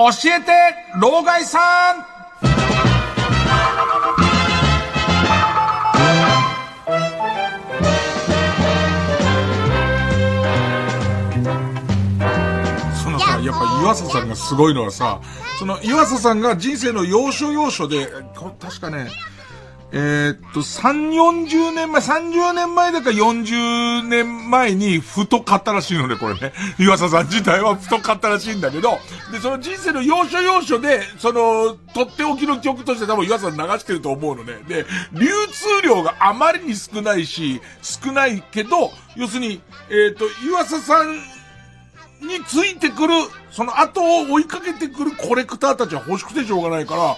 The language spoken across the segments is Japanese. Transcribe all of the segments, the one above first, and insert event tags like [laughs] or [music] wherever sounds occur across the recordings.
教えて老害さんそのさやっぱ岩佐さんがすごいのはさその岩佐さんが人生の要所要所で確かねえー、っと、3、40年前、30年前だか40年前に太かったらしいので、これね。[laughs] 岩佐さん自体は太かったらしいんだけど、で、その人生の要所要所で、その、とっておきの曲として多分岩佐さん流してると思うのね。で、流通量があまりに少ないし、少ないけど、要するに、えー、っと、岩佐さんについてくる、その後を追いかけてくるコレクターたちは欲しくてしょうがないから、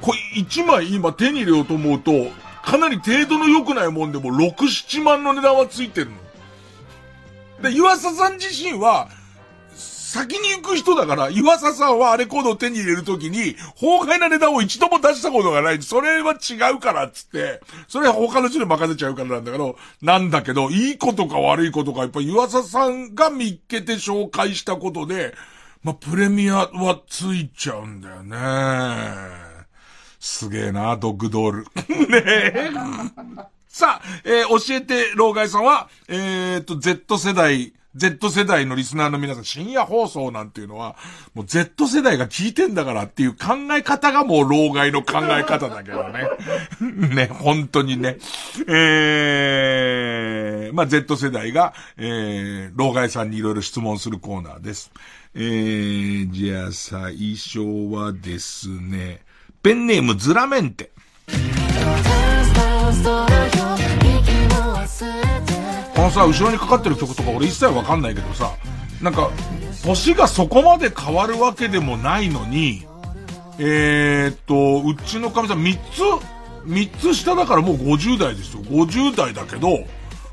これ1枚今手に入れようと思うと、かなり程度の良くないもんでも6、7万の値段はついてるの。で、湯浅さん自身は、先に行く人だから、岩佐さんはあれコードを手に入れるときに、崩壊な値段を一度も出したことがない。それは違うから、つって。それは他の人に任せちゃうからなんだけど、なんだけど、いいことか悪いことか、やっぱ岩佐さんが見っけて紹介したことで、まあ、プレミアはついちゃうんだよね。すげえな、ドッグドール。[laughs] ねえ。さあ、えー、教えて、老害さんは、えー、っと、Z 世代、Z 世代のリスナーの皆さん、深夜放送なんていうのは、もう Z 世代が聞いてんだからっていう考え方がもう老害の考え方だけどね。[laughs] ね、本当にね。えー、まあ、Z 世代が、えー、老害さんにいろいろ質問するコーナーです。えー、じゃあ最初はですね、ペンネームズラメンテ。このさ、後ろにかかってる曲とか俺一切わかんないけどさ、なんか、年がそこまで変わるわけでもないのに、えー、っと、うちのかみさん3つ、3つ下だからもう50代ですよ。50代だけど、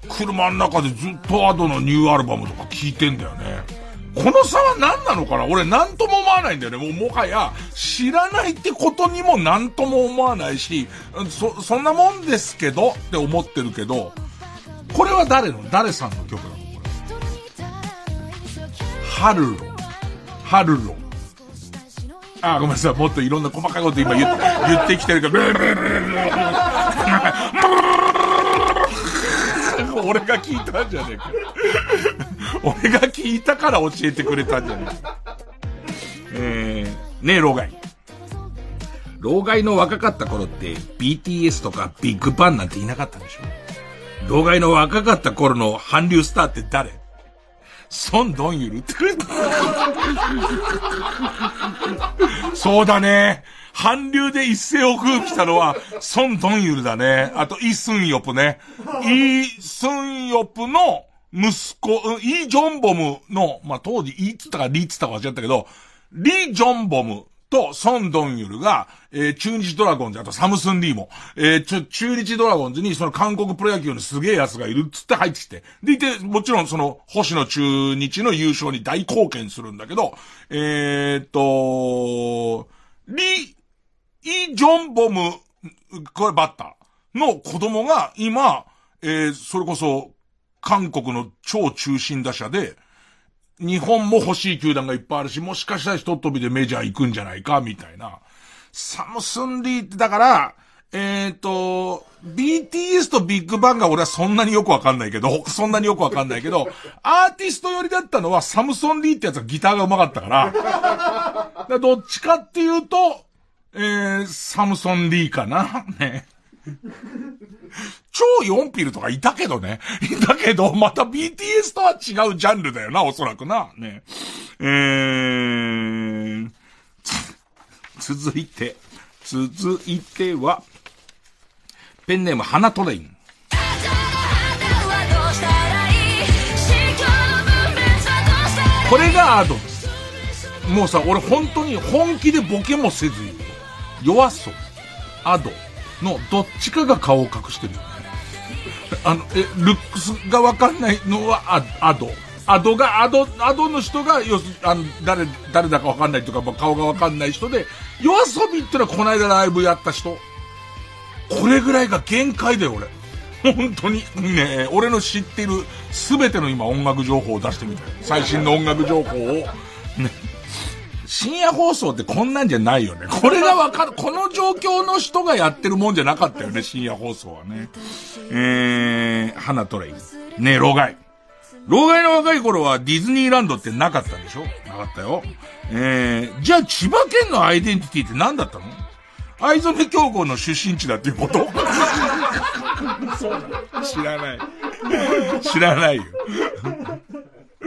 車の中でずっとアドのニューアルバムとか聴いてんだよね。この差は何なのかな俺何とも思わないんだよね。もうもはや、知らないってことにも何とも思わないし、そ、そんなもんですけどって思ってるけど、これは誰の誰さんの曲なのこれ。ハルロ。ハルロ。あ、ごめんなさい。もっといろんな細かいこと今言言ってきてるけど、俺が聞いたんじゃねえか。[laughs] 俺が聞いたから教えてくれたんじゃない。えー、ねえ、老害。老害の若かった頃って BTS とかビッグバンなんていなかったんでしょ老害の若かった頃の韓流スターって誰孫ンドンユルってそうだね。韓流で一世を風靡したのは、孫ンドンユルだね。あと、イ・スンヨプね。イ・スンヨプの、息子、イ・ジョンボムの、まあ、当時、イっつっかリっつっか忘れちゃったけど、リ・ジョンボムとソン・ドンユルが、えー、中日ドラゴンズ、あとサムスン・リーも、えー、ちょ、中日ドラゴンズにその韓国プロ野球のすげえやつがいるっつって入ってきて、でいて、もちろんその、星野中日の優勝に大貢献するんだけど、えー、っと、リ・イ・ジョンボム、これバッターの子供が今、えー、それこそ、韓国の超中心打者で、日本も欲しい球団がいっぱいあるし、もしかしたらひとっ飛びでメジャー行くんじゃないか、みたいな。サムスンリーってだから、えっ、ー、と、BTS とビッグバンが俺はそんなによくわかんないけど、[laughs] そんなによくわかんないけど、アーティスト寄りだったのはサムソン・リーってやつはギターが上手かったから、からどっちかっていうと、えー、サムソン・リーかな。ね。超四ピルとかいたけどね。[laughs] いたけど、また BTS とは違うジャンルだよな、おそらくな。ね。えー、続いて、続いては、ペンネーム、花トレイン。これがアドです。もうさ、俺本当に本気でボケもせずよ。弱そう。アドのどっちかが顔を隠してるよね。あの、え、ルックスがわかんないのはア、アド。アドが、アド、アドの人が、よあの、誰、誰だかわかんないというか、まあ、顔がわかんない人で、夜遊びっていうのはこの間ライブやった人。これぐらいが限界だよ、俺。本当に、ね俺の知ってるすべての今音楽情報を出してみたい。最新の音楽情報を。ね深夜放送ってこんなんじゃないよね。これがわかる、この状況の人がやってるもんじゃなかったよね、深夜放送はね。えー、花トレイ。ねえ、老害。老害の若い頃はディズニーランドってなかったでしょなかったよ。えー、じゃあ千葉県のアイデンティティって何だったの藍染教皇の出身地だっていうこと [laughs] そう知らない。知らないよ。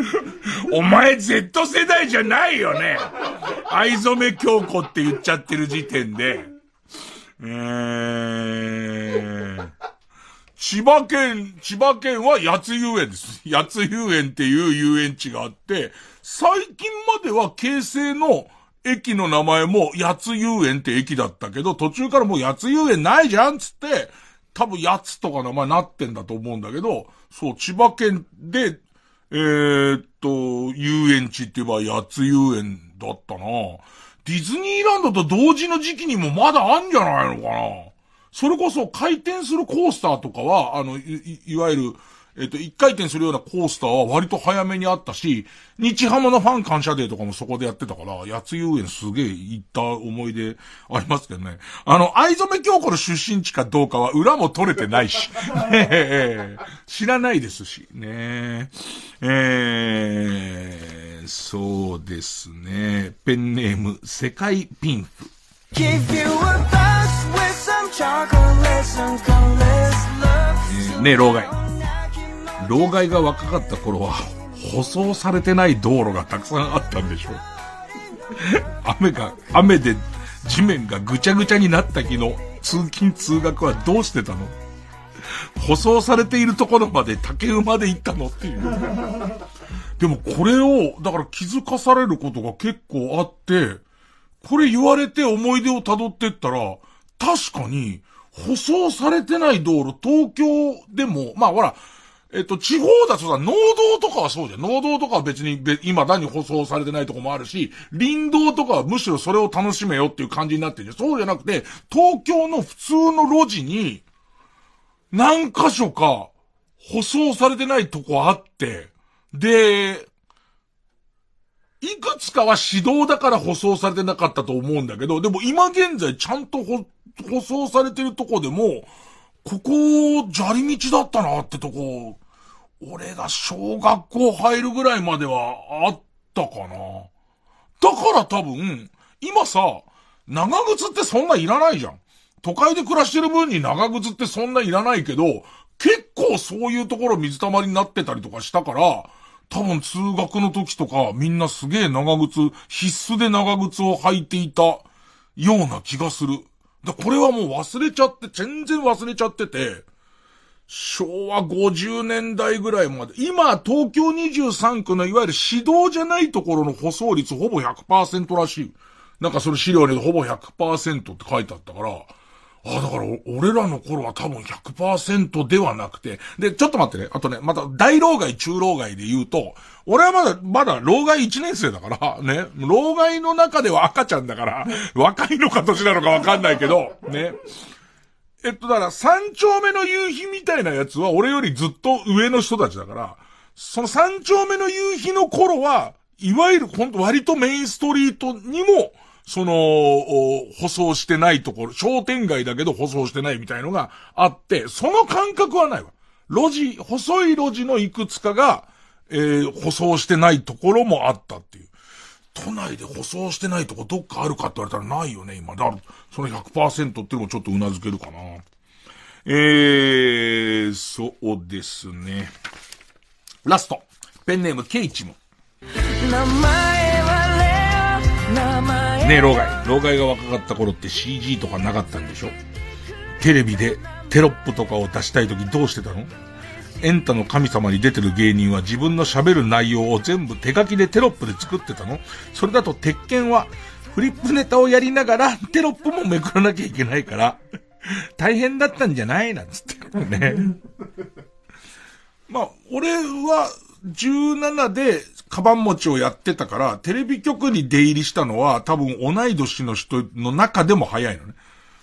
[laughs] お前 Z 世代じゃないよね。藍染京子って言っちゃってる時点で。えー、千葉県、千葉県は八つ遊園です。八つ遊園っていう遊園地があって、最近までは京成の駅の名前も八つ遊園って駅だったけど、途中からもう八つ遊園ないじゃんつって、多分八つとか名前なってんだと思うんだけど、そう、千葉県でえー、っと、遊園地って言えば八つ遊園だったな。ディズニーランドと同時の時期にもまだあんじゃないのかな。それこそ回転するコースターとかは、あの、い、いわゆる、えっと、一回転するようなコースターは割と早めにあったし、日浜のファン感謝デーとかもそこでやってたから、八つ遊園すげえ行った思い出ありますけどね。あの、藍染京子の出身地かどうかは裏も取れてないし、[laughs] 知らないですし、ねえー、そうですね。ペンネーム、世界ピンク。[laughs] ねえ、老害。老害が若かった頃は、舗装されてない道路がたくさんあったんでしょう。[laughs] 雨が、雨で地面がぐちゃぐちゃになった日の通勤通学はどうしてたの舗装されているところまで竹馬で行ったのっていう。[laughs] でもこれを、だから気づかされることが結構あって、これ言われて思い出を辿ってったら、確かに、舗装されてない道路、東京でも、まあほら、えっと、地方だとさ、農道とかはそうじゃん。農道とかは別に、今何舗装されてないとこもあるし、林道とかはむしろそれを楽しめよっていう感じになってるじゃん。そうじゃなくて、東京の普通の路地に、何箇所か、舗装されてないとこあって、で、いくつかは指導だから舗装されてなかったと思うんだけど、でも今現在ちゃんと舗装されてるとこでも、ここ、砂利道だったなってとこ、俺が小学校入るぐらいまではあったかな。だから多分、今さ、長靴ってそんないらないじゃん。都会で暮らしてる分に長靴ってそんないらないけど、結構そういうところ水溜まりになってたりとかしたから、多分通学の時とかみんなすげえ長靴、必須で長靴を履いていたような気がする。だこれはもう忘れちゃって、全然忘れちゃってて、昭和50年代ぐらいまで、今、東京23区のいわゆる指導じゃないところの舗装率ほぼ100%らしい。なんかその資料にほぼ100%って書いてあったから、あ、だから、俺らの頃は多分100%ではなくて、で、ちょっと待ってね。あとね、また、大老害、中老害で言うと、俺はまだ、まだ、老害1年生だから、ね。老害の中では赤ちゃんだから、若いのか年なのかわかんないけど、ね。えっと、だから、三丁目の夕日みたいなやつは、俺よりずっと上の人たちだから、その三丁目の夕日の頃は、いわゆる、ほんと割とメインストリートにも、その、舗装してないところ、商店街だけど舗装してないみたいのがあって、その感覚はないわ。路地、細い路地のいくつかが、えー、舗装してないところもあったっていう。都内で舗装してないとこどっかあるかって言われたらないよね、今。だから、その100%っていうのもちょっと頷けるかな。えー、そうですね。ラスト。ペンネーム、ケイチム。名前はレア名前ねえ、老害。老害が若かった頃って CG とかなかったんでしょテレビでテロップとかを出したい時どうしてたのエンタの神様に出てる芸人は自分の喋る内容を全部手書きでテロップで作ってたのそれだと鉄拳はフリップネタをやりながらテロップもめくらなきゃいけないから、大変だったんじゃないなんつってね。まあ、俺は17で、カバン持ちをやってたから、テレビ局に出入りしたのは、多分同い年の人の中でも早いのね。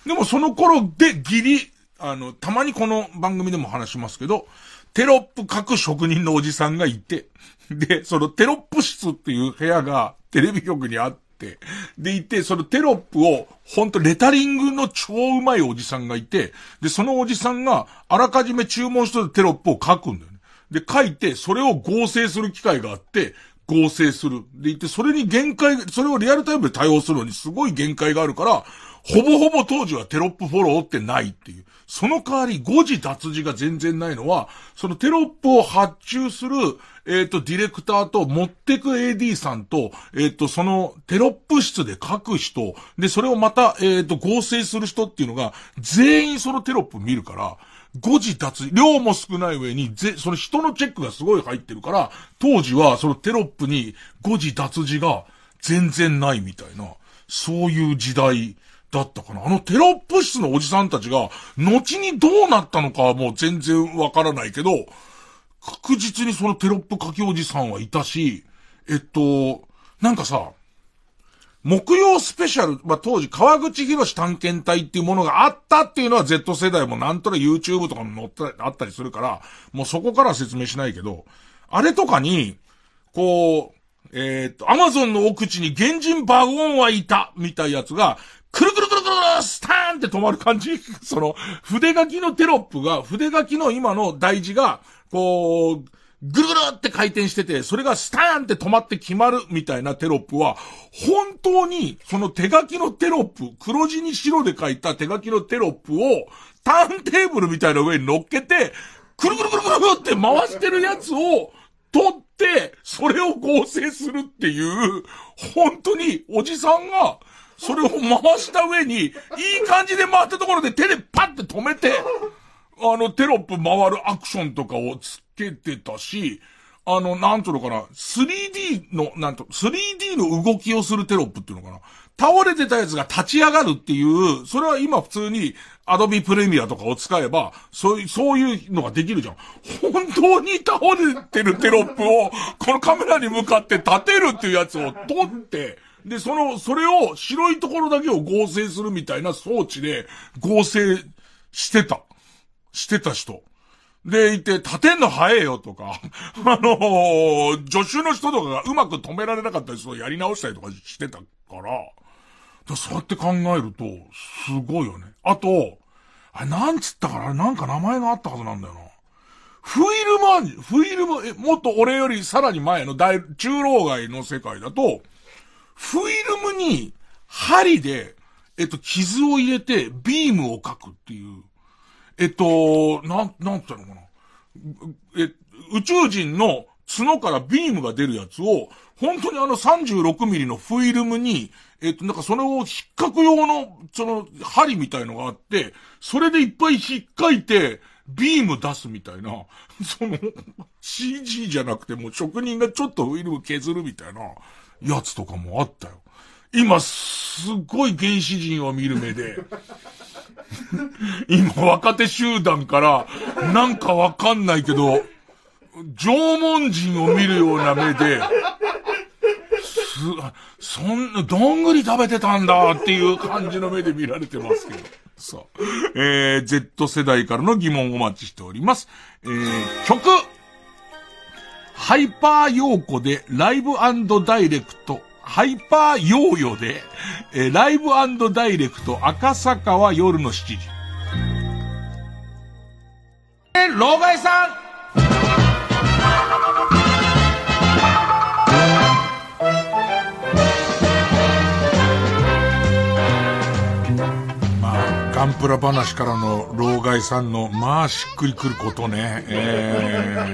でもその頃でギリ、あの、たまにこの番組でも話しますけど、テロップ書く職人のおじさんがいて、で、そのテロップ室っていう部屋がテレビ局にあって、でいて、そのテロップを、ほんとレタリングの超うまいおじさんがいて、で、そのおじさんがあらかじめ注文しとるテロップを書くんだよ。で、書いて、それを合成する機会があって、合成する。で言って、それに限界、それをリアルタイムで対応するのにすごい限界があるから、ほぼほぼ当時はテロップフォローってないっていう。その代わり誤字脱字が全然ないのは、そのテロップを発注する、えっ、ー、と、ディレクターと持ってく AD さんと、えっ、ー、と、そのテロップ室で書く人、で、それをまた、えっ、ー、と、合成する人っていうのが、全員そのテロップ見るから、誤字脱、字、量も少ない上に、ぜ、その人のチェックがすごい入ってるから、当時はそのテロップに誤字脱字が全然ないみたいな、そういう時代だったかな。あのテロップ室のおじさんたちが、後にどうなったのかはもう全然わからないけど、確実にそのテロップ書きおじさんはいたし、えっと、なんかさ、木曜スペシャル、まあ、当時、川口博士探検隊っていうものがあったっていうのは Z 世代もなんとなく YouTube とかも載ってあったりするから、もうそこから説明しないけど、あれとかに、こう、えー、っと、アマゾンの奥地に原人バゴンはいた、みたいやつが、くるくるくるくるスターンって止まる感じ。その、筆書きのテロップが、筆書きの今の大事が、こう、ぐるぐるって回転してて、それがスターンって止まって決まるみたいなテロップは、本当に、その手書きのテロップ、黒字に白で書いた手書きのテロップを、ターンテーブルみたいな上に乗っけて、くるくるくるくるって回してるやつを、取って、それを合成するっていう、本当に、おじさんが、それを回した上に、いい感じで回ったところで手でパッて止めて、あの、テロップ回るアクションとかをけてたし、あの、なんつうのかな、3D の、なんと、3D の動きをするテロップっていうのかな。倒れてたやつが立ち上がるっていう、それは今普通に Adobe Premiere とかを使えば、そういう、そういうのができるじゃん。本当に倒れてるテロップを、このカメラに向かって立てるっていうやつを撮って、で、その、それを白いところだけを合成するみたいな装置で合成してた。してた人。でいて、立てんの早えよとか、[laughs] あのー、助手の人とかがうまく止められなかったりするやり直したりとかしてたから、そうやって考えると、すごいよね。あと、あれ、なんつったから、なんか名前があったはずなんだよな。フィルマーフィルマえ、もっと俺よりさらに前の大、中老外の世界だと、フィルムに針で、えっと、傷を入れてビームを書くっていうえっと、なん、なんていうのかな。え、宇宙人の角からビームが出るやつを、本当にあの36ミリのフィルムに、えっと、なんかそれを引っかく用の、その、針みたいのがあって、それでいっぱい引っかいて、ビーム出すみたいな、[laughs] その、CG じゃなくても職人がちょっとフィルム削るみたいな、やつとかもあったよ。今、すっごい原始人を見る目で、[laughs] 今、若手集団から、なんかわかんないけど、縄文人を見るような目で、す、そんな、どんぐり食べてたんだっていう感じの目で見られてますけど。さう。えー、Z 世代からの疑問をお待ちしております。えー、曲ハイパーヨーコでライブダイレクトハイパーヨーヨーで、えー、ライブダイレクト赤坂は夜の7時。え、老害さんまあ、ガンプラ話からの老害さんの、まあしっくりくることね。え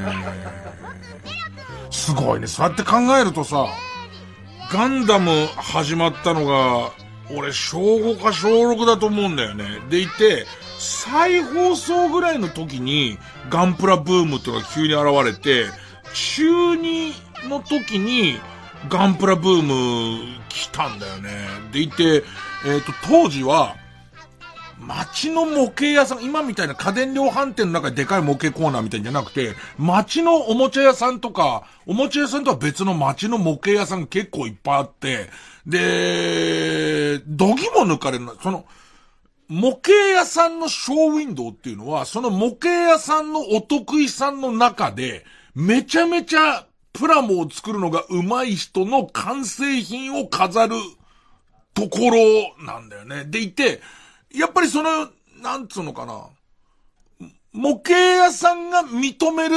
ー、すごいね。そうやって考えるとさ、ガンダム始まったのが、俺、小5か小6だと思うんだよね。でいて、再放送ぐらいの時に、ガンプラブームってのが急に現れて、中2の時に、ガンプラブーム来たんだよね。でいて、えっ、ー、と、当時は、街の模型屋さん、今みたいな家電量販店の中ででかい模型コーナーみたいじゃなくて、街のおもちゃ屋さんとか、おもちゃ屋さんとは別の街の模型屋さん結構いっぱいあって、で、どぎも抜かれるの、その、模型屋さんのショーウィンドウっていうのは、その模型屋さんのお得意さんの中で、めちゃめちゃプラモを作るのが上手い人の完成品を飾るところなんだよね。でいて、やっぱりその、なんつうのかな。模型屋さんが認める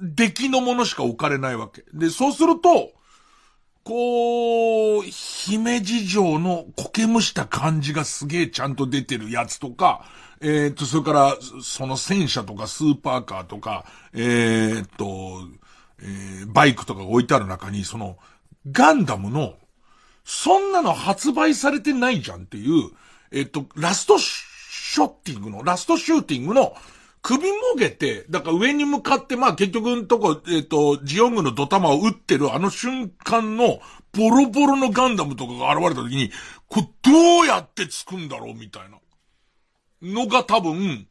出来のものしか置かれないわけ。で、そうすると、こう、姫路城の苔むした感じがすげえちゃんと出てるやつとか、えっ、と、それから、その戦車とかスーパーカーとか、えっ、と、えー、バイクとかが置いてある中に、その、ガンダムの、そんなの発売されてないじゃんっていう、えっと、ラストショッティングの、ラストシューティングの、首もげて、だから上に向かって、まあ結局のとこ、えっ、と、ジオングのドタマを撃ってるあの瞬間の、ボロボロのガンダムとかが現れた時に、こう、どうやってつくんだろうみたいな。のが多分、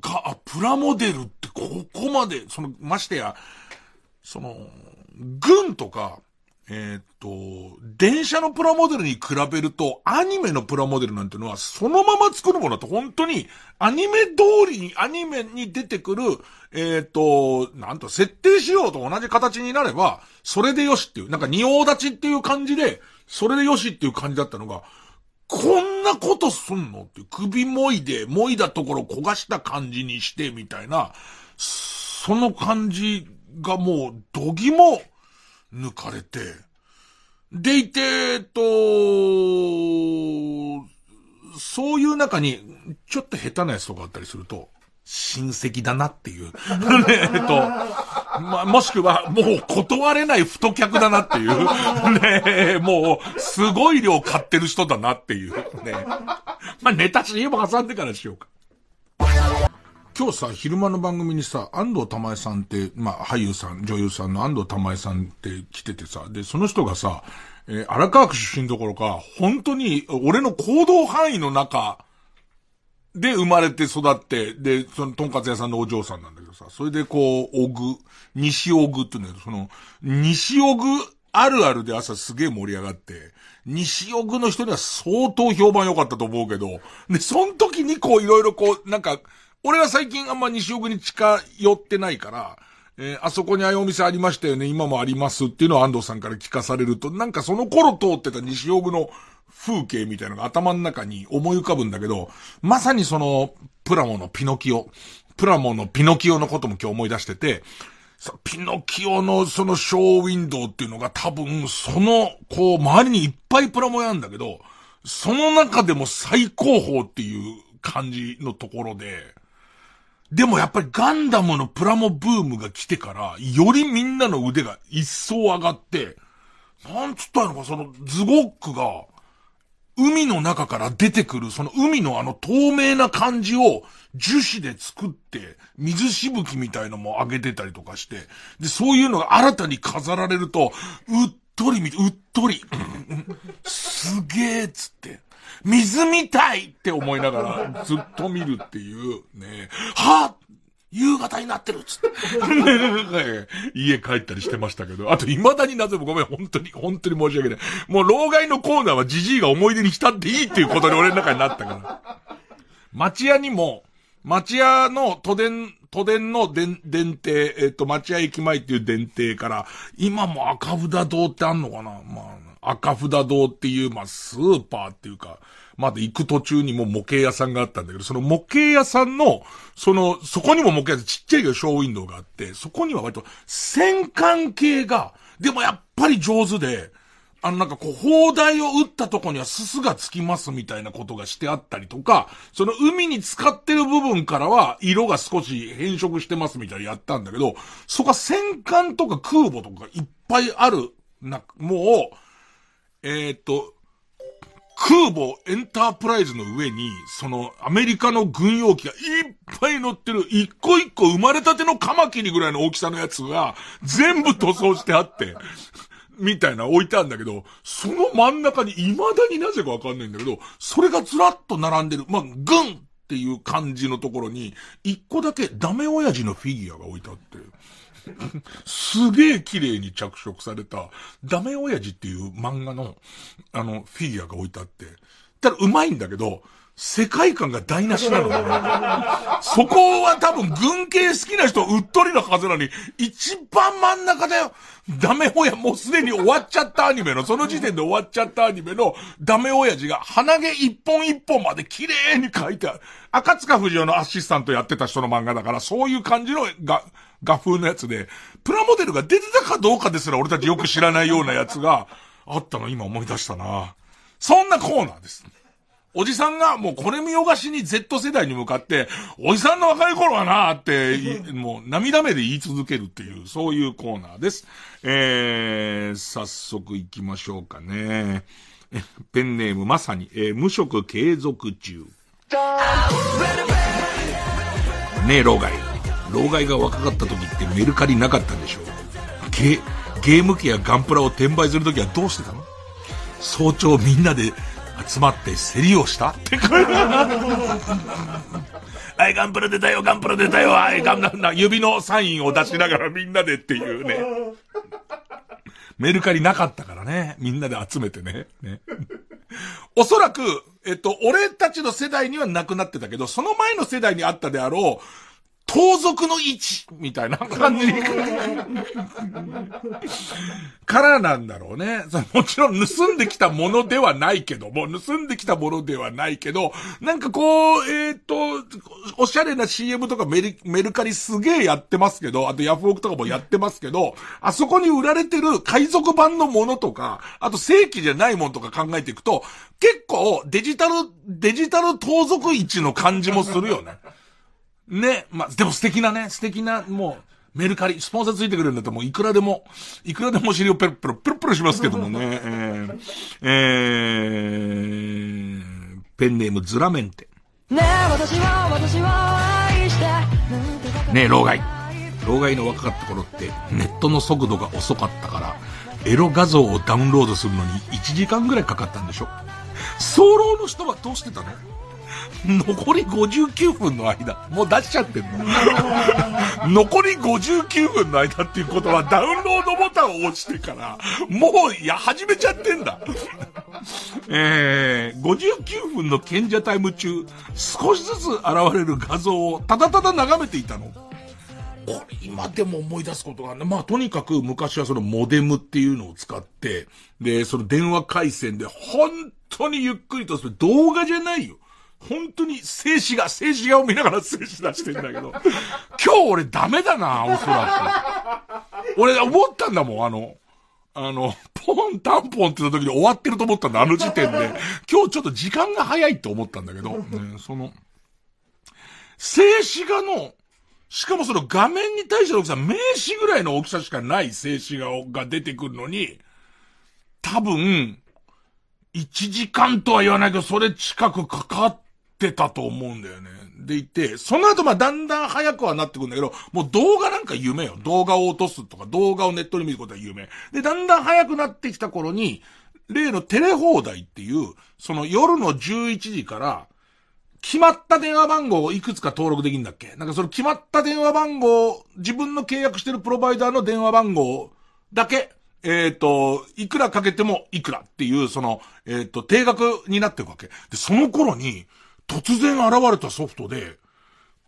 が、プラモデルってここまで、その、ましてや、その、軍とか、えー、っと、電車のプラモデルに比べると、アニメのプラモデルなんてのは、そのまま作るものだと、本当に、アニメ通りに、アニメに出てくる、えー、っと、なんと、設定仕様と同じ形になれば、それでよしっていう、なんか、仁王立ちっていう感じで、それでよしっていう感じだったのが、こんなことすんのって首もいで、もいだところ焦がした感じにして、みたいな、その感じがもう、どぎも、抜かれて。でいて、と、そういう中に、ちょっと下手なやつとかあったりすると、親戚だなっていう。ねえと、ま、もしくは、もう断れない太客だなっていう。ねえ、もう、すごい量買ってる人だなっていう。ねまあ、ネタ CM 挟んでからしようか。今日さ、昼間の番組にさ、安藤玉恵さんって、まあ、俳優さん、女優さんの安藤玉恵さんって来ててさ、で、その人がさ、えー、荒川区出身どころか、本当に、俺の行動範囲の中、で、生まれて育って、で、その、とんかつ屋さんのお嬢さんなんだけどさ、それでこう、おぐ、西おぐってど、その、西おぐあるあるで朝すげえ盛り上がって、西おぐの人には相当評判良かったと思うけど、で、その時にこういろいろこう、なんか、俺は最近あんま西奥に近寄ってないから、えー、あそこにああいうお店ありましたよね、今もありますっていうのを安藤さんから聞かされると、なんかその頃通ってた西奥の風景みたいなのが頭の中に思い浮かぶんだけど、まさにその、プラモのピノキオ、プラモのピノキオのことも今日思い出してて、ピノキオのそのショーウィンドウっていうのが多分、その、こう、周りにいっぱいプラモやんだけど、その中でも最高峰っていう感じのところで、でもやっぱりガンダムのプラモブームが来てから、よりみんなの腕が一層上がって、なんつったのか、そのズゴックが、海の中から出てくる、その海のあの透明な感じを樹脂で作って、水しぶきみたいのも上げてたりとかして、で、そういうのが新たに飾られると、うっとりみ、うっとり、すげえっつって。水みたいって思いながら、ずっと見るっていう、ね、はぁ夕方になってるっつって [laughs] 家帰ったりしてましたけど。あと、未だになぜもごめん、本当に、本当に申し訳ない。もう、老害のコーナーはじじいが思い出に浸っていいっていうことに俺の中になったから。町屋にも、町屋の都電、都電の電、電停、えっ、と、町屋駅前っていう電停から、今も赤札堂ってあんのかなまあ、赤札堂っていう、まあ、スーパーっていうか、まだ行く途中にも模型屋さんがあったんだけど、その模型屋さんの、その、そこにも模型屋さん、ちっちゃいけどショーウィンドウがあって、そこには割と戦艦系が、でもやっぱり上手で、あのなんかこう、砲台を撃ったとこにはすすがつきますみたいなことがしてあったりとか、その海に使ってる部分からは色が少し変色してますみたいなやったんだけど、そこは戦艦とか空母とかいっぱいある、な、もう、えー、っと、空母エンタープライズの上に、そのアメリカの軍用機がいっぱい乗ってる、一個一個生まれたてのカマキリぐらいの大きさのやつが、全部塗装してあって、みたいな置いてあるんだけど、その真ん中に未だになぜかわかんないんだけど、それがずらっと並んでる、まあ、軍っていう感じのところに、一個だけダメ親父のフィギュアが置いてあって、すげえ綺麗に着色された、ダメ親父っていう漫画の、あの、フィギュアが置いてあって、ただうまいんだけど、世界観が台無しなの。そこは多分軍系好きな人うっとりなはずなのに、一番真ん中だよ。ダメ親もうすでに終わっちゃったアニメの、その時点で終わっちゃったアニメのダメ親父が鼻毛一本一本まで綺麗に書いてある。赤塚不二夫のアシスタントやってた人の漫画だから、そういう感じのが、画風のやつで、プラモデルが出てたかどうかですら俺たちよく知らないようなやつがあったの今思い出したな。そんなコーナーです。おじさんがもうこれ見よがしに Z 世代に向かって、おじさんの若い頃はなーって、もう涙目で言い続けるっていう、そういうコーナーです。えー、早速行きましょうかね。ペンネームまさに、えー、無職継続中。ねえ、老害。老害が若かった時ってメルカリなかったんでしょうゲ、ゲーム機やガンプラを転売するときはどうしてたの早朝みんなで集まって競りをしたって [laughs] あれ。はい、ガンプラ出たよ、ガンプラ出たよ、はい、ガンガンな、指のサインを出しながらみんなでっていうね。メルカリなかったからね。みんなで集めてね。ねおそらく、えっと、俺たちの世代にはなくなってたけど、その前の世代にあったであろう、盗賊の位置みたいな感じからなんだろうね。もちろん盗んできたものではないけども、盗んできたものではないけど、なんかこう、えっ、ー、と、おしゃれな CM とかメルカリすげえやってますけど、あとヤフオクとかもやってますけど、あそこに売られてる海賊版のものとか、あと正規じゃないものとか考えていくと、結構デジタル、デジタル盗賊位置の感じもするよね。ね、まあ、でも素敵なね、素敵な、もう、メルカリ、スポンサーついてくれるんだったらもういくらでも、いくらでもお尻をペロペロ、ペロペロしますけどもね。[laughs] えー、えー、ペンネームズラメンテ。ねえ、私は、私は愛して。ねえ、老害。老害の若かった頃って、ネットの速度が遅かったから、エロ画像をダウンロードするのに1時間ぐらいかかったんでしょ。早漏の人はどうしてたの [laughs] 残り59分の間、もう出しちゃってんの。残り59分の間っていうことはダウンロードボタンを押してから、もう、いや、始めちゃってんだ。[laughs] えー、59分の賢者タイム中、少しずつ現れる画像をただただ眺めていたの。これ今でも思い出すことがあるね。まあとにかく昔はそのモデムっていうのを使って、で、その電話回線で本当にゆっくりとする動画じゃないよ。本当に静止画、静止画を見ながら静止出してんだけど、[laughs] 今日俺ダメだな、おそらく。俺思ったんだもん、あの、あの、ポンタンポンって言った時に終わってると思ったんだ、あの時点で。今日ちょっと時間が早いって思ったんだけど、ね、その、静止画の、しかもその画面に対しての大きさ、名詞ぐらいの大きさしかない静止画が出てくるのに、多分、1時間とは言わないけど、それ近くかかっってたと思うんだよね。でいて、その後まあだんだん早くはなってくんだけど、もう動画なんか夢よ。動画を落とすとか、動画をネットに見ることは夢。で、だんだん早くなってきた頃に、例のテレ放題っていう、その夜の11時から、決まった電話番号をいくつか登録できるんだっけなんかその決まった電話番号、自分の契約してるプロバイダーの電話番号だけ、えっ、ー、と、いくらかけてもいくらっていう、その、えっ、ー、と、定額になっていくわけ。で、その頃に、突然現れたソフトで、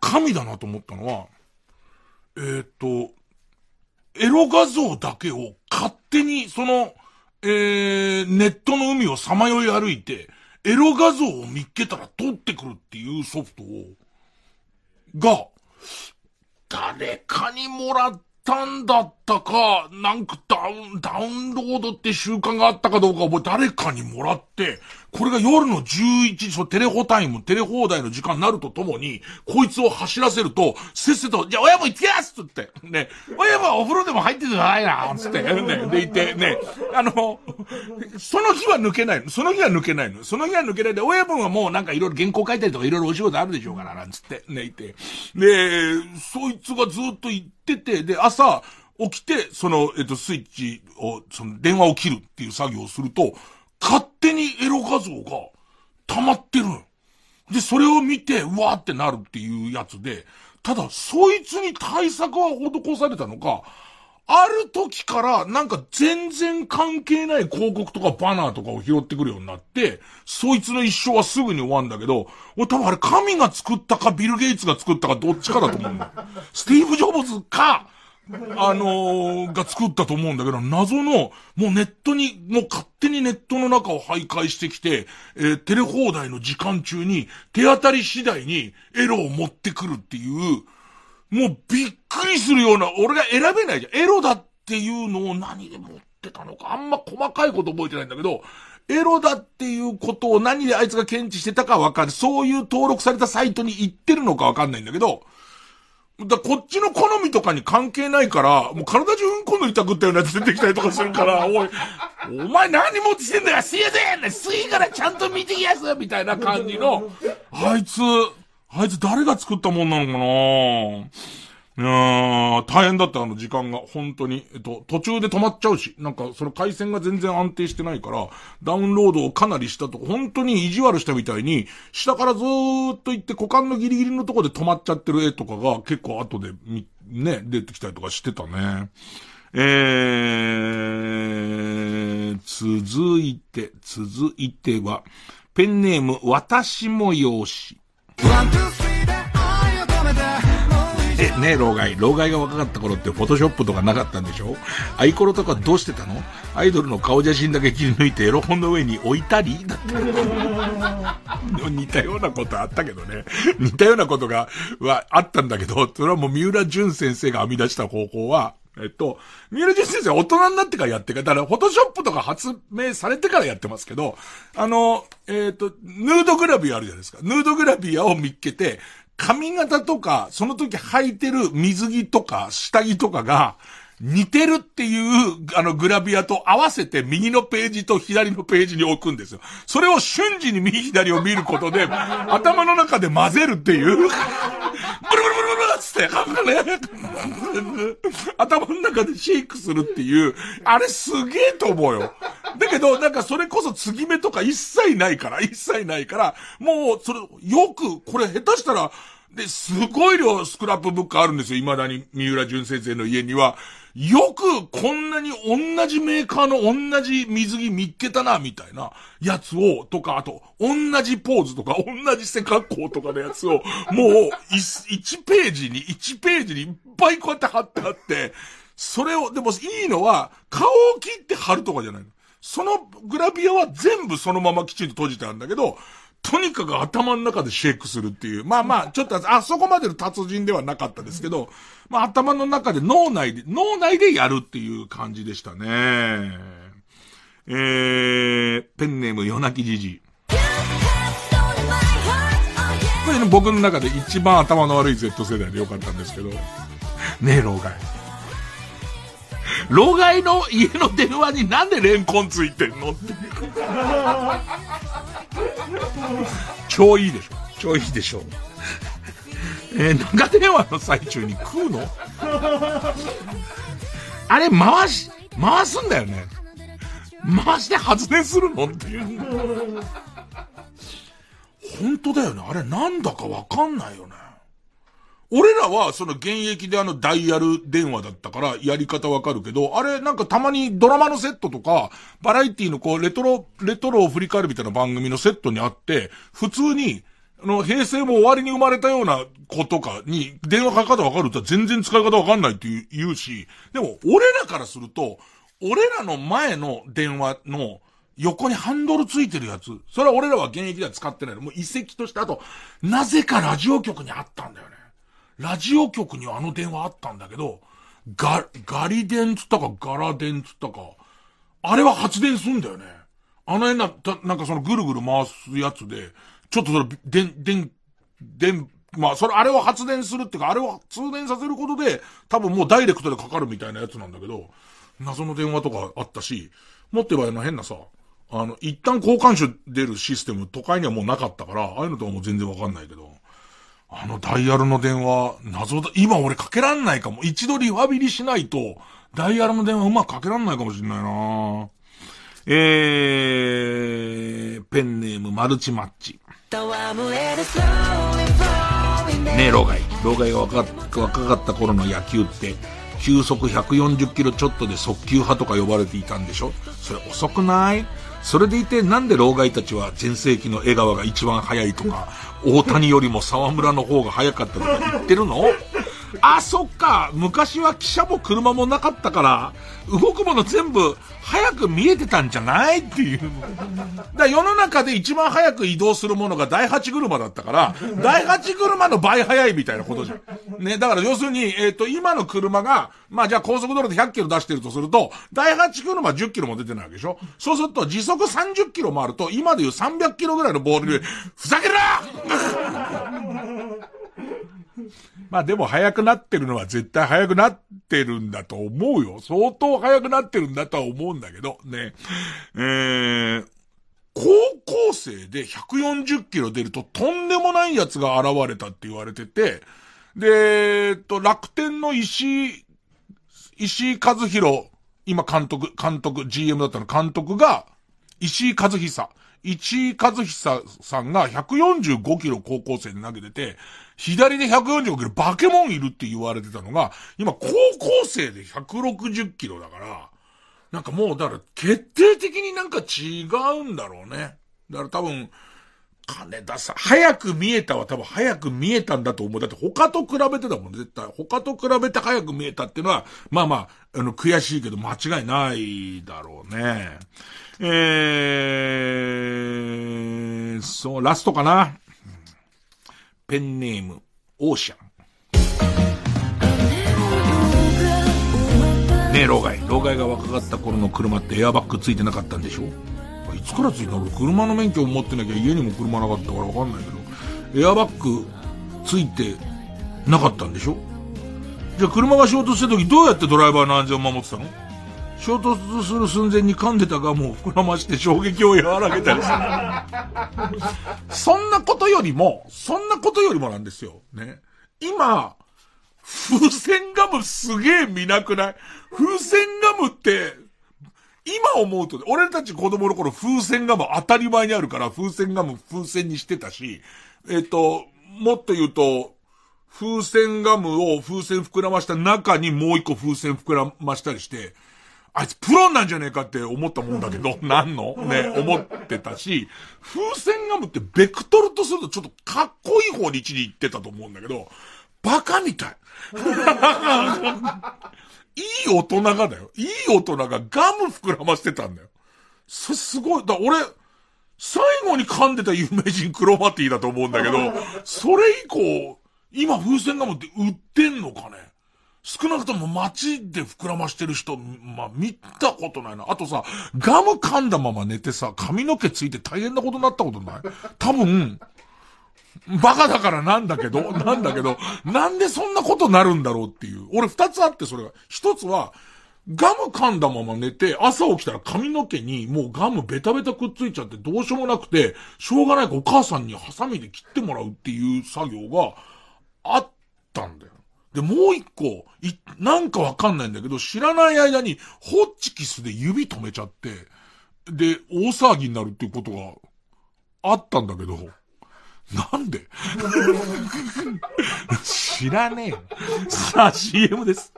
神だなと思ったのは、えー、っと、エロ画像だけを勝手にその、えー、ネットの海をさまよい歩いて、エロ画像を見っけたら撮ってくるっていうソフトを、が、誰かにもらったんだっしたか、なんかダウン、ダウンロードって習慣があったかどうかを誰かにもらって、これが夜の11時、そのテレホタイム、テレ放題の時間になるとともに、こいつを走らせると、せっせと、じゃあ親も行ってやすつって、ね、親もお風呂でも入っててないな、つって、ね、でいて、ね、あの、その日は抜けないの、その日は抜けないの、その日は抜けないで、親分はもうなんかいろいろ原稿書いたりとかいろいろお仕事あるでしょうから、なんつって、ね、いて。で、そいつがずっと行ってて、で、朝、起きて、その、えっと、スイッチを、その、電話を切るっていう作業をすると、勝手にエロ画像が溜まってるで、それを見て、うわーってなるっていうやつで、ただ、そいつに対策は施されたのか、ある時から、なんか全然関係ない広告とかバナーとかを拾ってくるようになって、そいつの一生はすぐに終わんだけど、俺多分あれ神が作ったかビル・ゲイツが作ったかどっちかだと思うんだ。[laughs] スティーブ・ジョブズか、あのー、が作ったと思うんだけど、謎の、もうネットに、もう勝手にネットの中を徘徊してきて、えー、テレ放題の時間中に、手当たり次第にエロを持ってくるっていう、もうびっくりするような、俺が選べないじゃん。エロだっていうのを何で持ってたのか、あんま細かいこと覚えてないんだけど、エロだっていうことを何であいつが検知してたかわかる。そういう登録されたサイトに行ってるのかわかんないんだけど、だこっちの好みとかに関係ないから、もう体中うんこの痛くったようなやつ出てきたりとかするから、おい、お前何持ってきてんだよ、すいませんすいからちゃんと見てきやすみたいな感じの、あいつ、あいつ誰が作ったもんなのかないや大変だった、あの時間が、本当に。えっと、途中で止まっちゃうし、なんか、その回線が全然安定してないから、ダウンロードをかなりしたと本当に意地悪したみたいに、下からずーっと行って股間のギリギリのとこで止まっちゃってる絵とかが結構後で、ね、出てきたりとかしてたね。えー、続いて、続いては、ペンネーム、私も用紙。ね、老害。老害が若かった頃ってフォトショップとかなかったんでしょアイコロとかどうしてたのアイドルの顔写真だけ切り抜いてエロ本の上に置いたりだっ [laughs] 似たようなことあったけどね。似たようなことが、は、あったんだけど、それはもう三浦淳先生が編み出した方法は、えっと、三浦淳先生は大人になってからやってから、だから、フォトショップとか発明されてからやってますけど、あの、えっ、と、ヌードグラビアあるじゃないですか。ヌードグラビアを見っけて、髪型とか、その時履いてる水着とか、下着とかが、似てるっていう、あの、グラビアと合わせて右のページと左のページに置くんですよ。それを瞬時に右左を見ることで、頭の中で混ぜるっていうブルブルブルブルつって、歯がね、頭の中でシェイクするっていう、あれすげえと思うよ。だけど、なんかそれこそ継ぎ目とか一切ないから、一切ないから、もう、それ、よく、これ下手したら、で、すごい量スクラップブックあるんですよ。未だに三浦淳先生の家には。よくこんなに同じメーカーの同じ水着見っけたな、みたいなやつを、とか、あと、同じポーズとか、同じ背格好とかのやつを、[laughs] もう、1ページに、1ページにいっぱいこうやって貼ってあって、それを、でもいいのは、顔を切って貼るとかじゃないの。そのグラビアは全部そのままきちんと閉じてあるんだけど、とにかく頭の中でシェイクするっていう。まあまあ、ちょっと、あそこまでの達人ではなかったですけど、まあ頭の中で脳内で、脳内でやるっていう感じでしたね。えー、ペンネーム、夜泣きじじ。これね、僕の中で一番頭の悪い Z 世代でよかったんですけど、ねえ、老害。老害の家の電話になんでレンコンついてんのって。超いいでしょ超いいでしょうえー、長電話の最中に食うのあれ回し回すんだよね回して発電するのっていう [laughs] 本当だよねあれなんだかわかんないよね俺らは、その現役であのダイヤル電話だったから、やり方わかるけど、あれ、なんかたまにドラマのセットとか、バラエティのこう、レトロ、レトロを振り返るみたいな番組のセットにあって、普通に、あの、平成も終わりに生まれたような子とかに、電話かけ方わかると全然使い方わかんないって言うし、でも、俺らからすると、俺らの前の電話の、横にハンドルついてるやつ。それは俺らは現役では使ってないもう遺跡として、あと、なぜかラジオ局にあったんだよね。ラジオ局にあの電話あったんだけど、ガ、ガリ電つったか、ガラ電つったか、あれは発電すんだよね。あの辺な、た、なんかそのぐるぐる回すやつで、ちょっとそれ、電、電、電、まあ、それ、あれを発電するっていうか、あれを通電させることで、多分もうダイレクトでかかるみたいなやつなんだけど、謎の電話とかあったし、持ってばあの変なさ、あの、一旦交換手出るシステム、都会にはもうなかったから、ああいうのとかも全然わかんないけど、あのダイヤルの電話、謎だ。今俺かけらんないかも。一度リハビリしないと、ダイヤルの電話うまくかけらんないかもしんないなえー、ペンネームマルチマッチ。ねえ、老害。老害が若若かった頃の野球って、球速140キロちょっとで速球派とか呼ばれていたんでしょそれ遅くないそれでいて、なんで老害たちは全盛期の江川が一番早いとか、大谷よりも沢村の方が早かったとか言ってるの [laughs] あ、そっか。昔は汽車も車もなかったから、動くもの全部早く見えてたんじゃないっていう。だ世の中で一番早く移動するものが第8車だったから、第8車の倍早いみたいなことじゃん。ね、だから要するに、えっ、ー、と、今の車が、まあじゃあ高速道路で100キロ出してるとすると、第8車10キロも出てないわけでしょそうすると時速30キロもあると、今でいう300キロぐらいのボールで、ふざけるなまあでも早くなってるのは絶対早くなってるんだと思うよ。相当早くなってるんだとは思うんだけど、ね。えー、高校生で140キロ出るととんでもない奴が現れたって言われてて、で、えっと、楽天の石井、石井和弘、今監督、監督、GM だったの監督が、石井和久。石井和久さんが145キロ高校生で投げてて、左で1 4 0キロ、バケモンいるって言われてたのが、今高校生で160キロだから、なんかもうだから決定的になんか違うんだろうね。だから多分、金出さ、早く見えたは多分早く見えたんだと思う。だって他と比べてだもん、絶対。他と比べて早く見えたっていうのは、まあまあ、あの、悔しいけど間違いないだろうね。えー、そう、ラストかな。ペンネーム、オーシャン。ねえ、老害。老害が若かった頃の車ってエアバッグついてなかったんでしょいつからついたの車の免許を持ってなきゃ家にも車なかったからわかんないけど、エアバッグついてなかったんでしょじゃあ車が衝突してる時どうやってドライバーの安全を守ってたの衝突する寸前に噛んでたガムを膨らまして衝撃を和らげたりする。[laughs] そんなことよりも、そんなことよりもなんですよ。ね。今、風船ガムすげえ見なくない風船ガムって、今思うと、俺たち子供の頃風船ガム当たり前にあるから風船ガム風船にしてたし、えっ、ー、と、もっと言うと、風船ガムを風船膨らました中にもう一個風船膨らましたりして、あいつプロなんじゃねえかって思ったもんだけど、[laughs] なんのね、思ってたし、風船ガムってベクトルとするとちょっとかっこいい方に一に行ってたと思うんだけど、バカみたい。[laughs] いい大人がだよ。いい大人がガム膨らませてたんだよ。すごい。だ、俺、最後に噛んでた有名人クロマティだと思うんだけど、それ以降、今風船ガムって売ってんのかね少なくとも街で膨らましてる人、まあ、見たことないな。あとさ、ガム噛んだまま寝てさ、髪の毛ついて大変なことになったことない多分、バカだからなんだけど、なんだけど、なんでそんなことなるんだろうっていう。俺二つあってそれが。一つは、ガム噛んだまま寝て、朝起きたら髪の毛にもうガムベタベタくっついちゃってどうしようもなくて、しょうがないかお母さんにハサミで切ってもらうっていう作業があったんだよ。で、もう一個、い、なんかわかんないんだけど、知らない間に、ホッチキスで指止めちゃって、で、大騒ぎになるっていうことが、あったんだけど、なんで知らねえよ。さあ、CM です。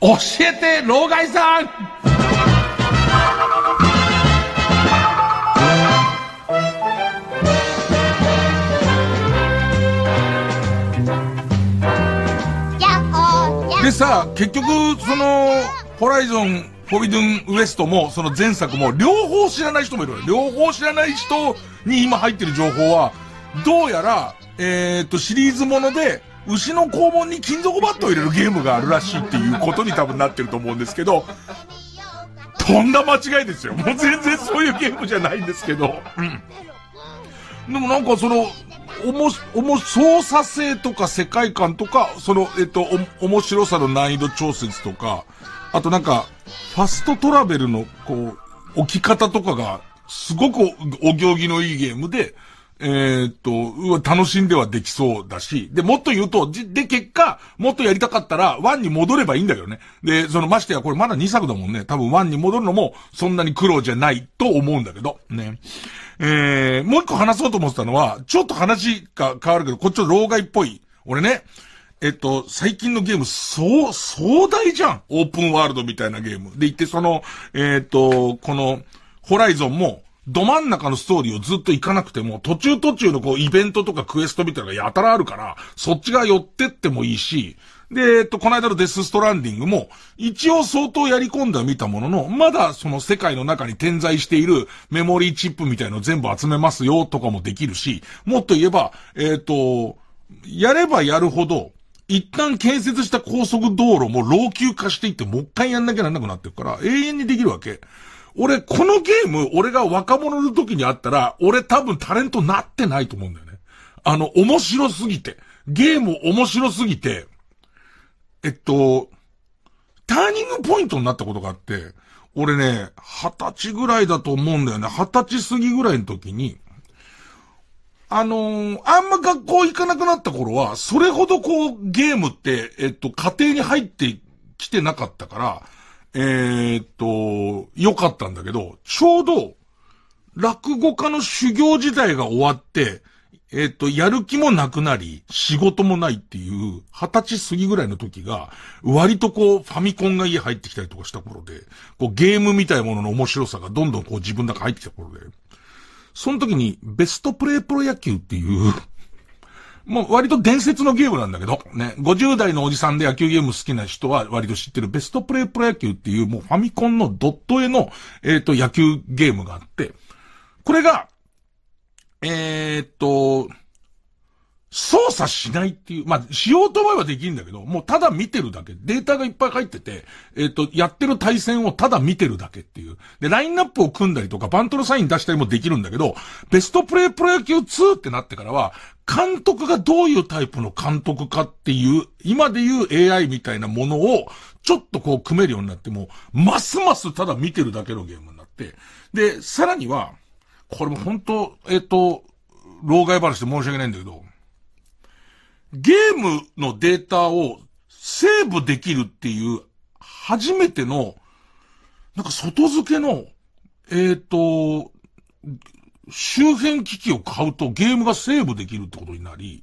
教えて、老害さんでさ、結局、その、ホライゾン、フォビドゥン・ウエストも、その前作も、両方知らない人もいる両方知らない人に今入ってる情報は、どうやら、えー、っと、シリーズもので、牛の肛門に金属バットを入れるゲームがあるらしいっていうことに多分なってると思うんですけど、とんだ間違いですよ。もう全然そういうゲームじゃないんですけど。うん。でもなんかその、おも、おも、操作性とか世界観とか、その、えっと、お、面白さの難易度調節とか、あとなんか、ファストトラベルの、こう、置き方とかが、すごくお行儀のいいゲームで、えー、っと、楽しんではできそうだし、で、もっと言うと、で、結果、もっとやりたかったら、1に戻ればいいんだけどね。で、その、ましてや、これまだ2作だもんね。多分1に戻るのも、そんなに苦労じゃないと思うんだけど、ね。えー、もう一個話そうと思ってたのは、ちょっと話が変わるけど、こっちは老害っぽい。俺ね、えっと、最近のゲーム、そう、壮大じゃん。オープンワールドみたいなゲーム。で、言ってその、えー、っと、この、ホライゾンも、ど真ん中のストーリーをずっと行かなくても、途中途中のこう、イベントとかクエストみたいなのがやたらあるから、そっちが寄ってってもいいし、で、えっと、この間のデスストランディングも、一応相当やり込んではみたものの、まだその世界の中に点在しているメモリーチップみたいの全部集めますよとかもできるし、もっと言えば、えっ、と、やればやるほど、一旦建設した高速道路も老朽化していって、もう一回やんなきゃなんなくなってるから、永遠にできるわけ。俺、このゲーム、俺が若者の時にあったら、俺多分タレントなってないと思うんだよね。あの、面白すぎて。ゲーム面白すぎて、えっと、ターニングポイントになったことがあって、俺ね、二十歳ぐらいだと思うんだよね。二十歳過ぎぐらいの時に、あのー、あんま学校行かなくなった頃は、それほどこう、ゲームって、えっと、家庭に入ってきてなかったから、えー、っと、良かったんだけど、ちょうど、落語家の修行時代が終わって、えっ、と、やる気もなくなり、仕事もないっていう、二十歳過ぎぐらいの時が、割とこう、ファミコンが家入ってきたりとかした頃で、こう、ゲームみたいなものの面白さがどんどんこう、自分の中入ってきた頃で、その時に、ベストプレイプロ野球っていうもう割と伝説のゲームなんだけど、ね、50代のおじさんで野球ゲーム好きな人は割と知ってるベストプレイプロ野球っていうもうファミコンのドット絵の、えっ、ー、と、野球ゲームがあって、これが、えー、っと、操作しないっていう、まあ、しようと思えばできるんだけど、もうただ見てるだけ、データがいっぱい入ってて、えっ、ー、と、やってる対戦をただ見てるだけっていう。で、ラインナップを組んだりとか、バントのサイン出したりもできるんだけど、ベストプレイプロ野球2ってなってからは、監督がどういうタイプの監督かっていう、今で言う AI みたいなものを、ちょっとこう組めるようになっても、ますますただ見てるだけのゲームになって、で、さらには、これも本当、えっ、ー、と、老害話で申し訳ないんだけど、ゲームのデータをセーブできるっていう、初めての、なんか外付けの、えっ、ー、と、周辺機器を買うとゲームがセーブできるってことになり、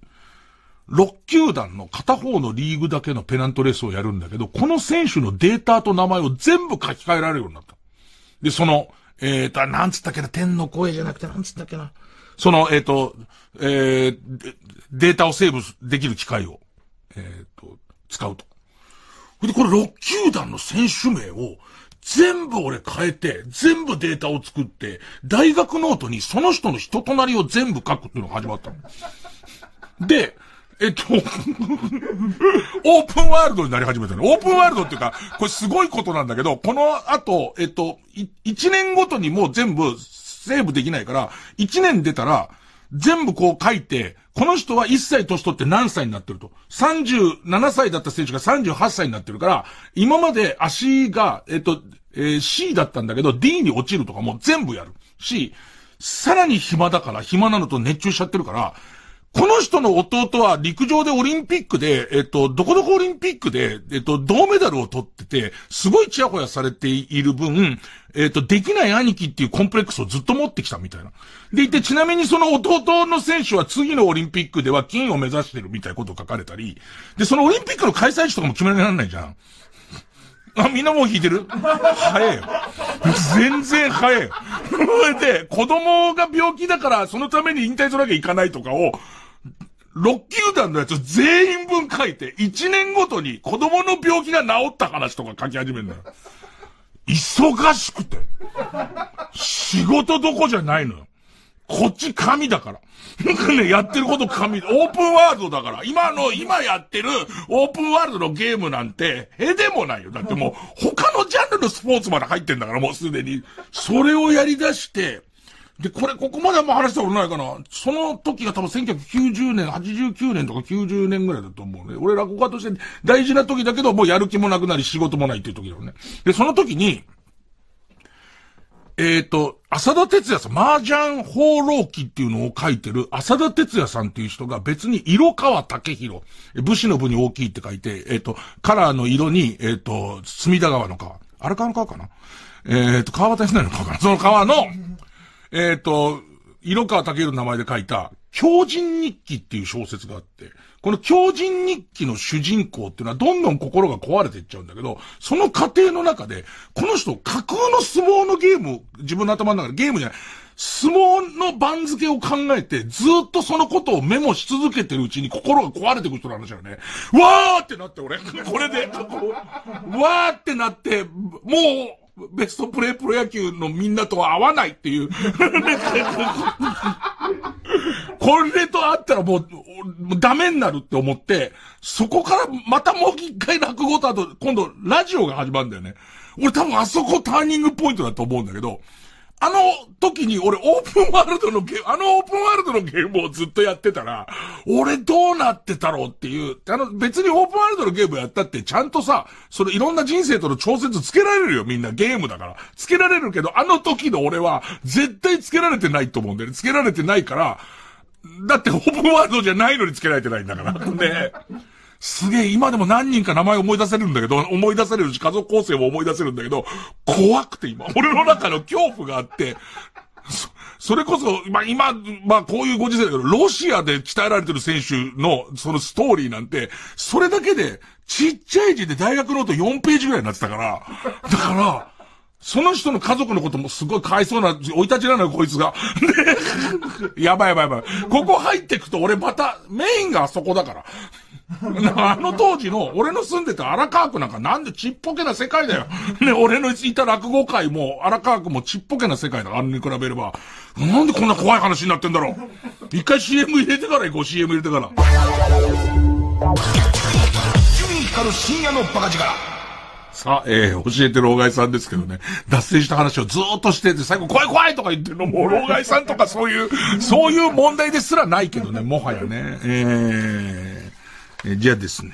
6球団の片方のリーグだけのペナントレースをやるんだけど、この選手のデータと名前を全部書き換えられるようになった。で、その、えーと、なんつったっけな、天の声じゃなくて、なんつったっけな。その、えっ、ー、と、えー、データをセーブできる機械を、えっ、ー、と、使うと。で、これ6球団の選手名を、全部俺変えて、全部データを作って、大学ノートにその人の人となりを全部書くっていうのが始まったの。で、えっと [laughs] オープンワールドになり始めたの。オープンワールドっていうか、これすごいことなんだけど、この後、えっと、1年ごとにもう全部セーブできないから、1年出たら、全部こう書いて、この人は1歳年取って何歳になってると。37歳だった選手が38歳になってるから、今まで足が、えっと、えー、C だったんだけど D に落ちるとかも全部やるし、さらに暇だから、暇なのと熱中しちゃってるから、この人の弟は陸上でオリンピックで、えっと、どこどこオリンピックで、えっと、銅メダルを取ってて、すごいチヤホヤされている分、えっと、できない兄貴っていうコンプレックスをずっと持ってきたみたいな。でいて、ちなみにその弟の選手は次のオリンピックでは金を目指してるみたいなことを書かれたり、で、そのオリンピックの開催地とかも決められないじゃん。あ、みんなもう引いてる早いよ。全然早いよ。それで、子供が病気だから、そのために引退するわけいかないとかを、6球団のやつ全員分書いて、1年ごとに子供の病気が治った話とか書き始めるのよ。忙しくて。仕事どこじゃないのよ。こっち神だから。なんかね、やってること神、オープンワールドだから。今の、今やってるオープンワールドのゲームなんて、絵でもないよ。だってもう、他のジャンルのスポーツまで入ってんだから、もうすでに。それをやり出して、で、これ、ここまであんま話したことないかな。その時が多分1990年、89年とか90年ぐらいだと思うね。俺落語家として大事な時だけど、もうやる気もなくなり仕事もないっていう時だよね。で、その時に、えっ、ー、と、浅田哲也さん、麻雀放浪記っていうのを書いてる浅田哲也さんっていう人が別に色川武弘、武士の部に大きいって書いて、えっ、ー、と、カラーの色に、えっ、ー、と、隅田川の川。荒川の川かなえっ、と、川端康成の川かなその川の、えっ、ー、と、色川武の名前で書いた、狂人日記っていう小説があって、この狂人日記の主人公っていうのはどんどん心が壊れていっちゃうんだけど、その過程の中で、この人架空の相撲のゲーム、自分の頭の中でゲームじゃない、相撲の番付を考えて、ずっとそのことをメモし続けてるうちに心が壊れてく人の話だよね。わーってなって俺、これで、わーってなって、もう、ベストプレイプロ野球のみんなとは合わないっていう。[laughs] これとあったらもう、ダメになるって思って、そこからまたもう一回落語とあと、今度ラジオが始まるんだよね。俺多分あそこターニングポイントだと思うんだけど、あの時に俺オープンワールドのゲーム、あのオープンワールドのゲームをずっとやってたら、俺どうなってたろうっていう、あの別にオープンワールドのゲームやったってちゃんとさ、それいろんな人生との調節つけられるよみんなゲームだから。つけられるけど、あの時の俺は絶対つけられてないと思うんだよね。つけられてないから、だってオープンワールドじゃないのにつけられてないんだから。ね。すげえ、今でも何人か名前思い出せるんだけど、思い出せるし、家族構成も思い出せるんだけど、怖くて今、俺の中の恐怖があって、そ、それこそ、まあ、今、まあ、こういうご時世だけど、ロシアで鍛えられてる選手の、そのストーリーなんて、それだけで、ちっちゃい字で大学ノート4ページぐらいになってたから、だから、その人の家族のこともすごいかわいそうな、追い立ちなのよ、こいつが。で、やばいやばいやばい。ここ入ってくと俺また、メインがあそこだから。[laughs] あの当時の、俺の住んでた荒川区なんかなんでちっぽけな世界だよ。[laughs] ね、俺のいた落語界も荒川区もちっぽけな世界だ。あれに比べれば。なんでこんな怖い話になってんだろう。一回 CM 入れてから行こう、CM 入れてから。深夜のバカ力。さあ、えー、教えて老害さんですけどね、脱線した話をずっとしてて、最後怖い怖いとか言ってるのも、老害さんとかそういう、そういう問題ですらないけどね、もはやね。えーえー、じゃあですね。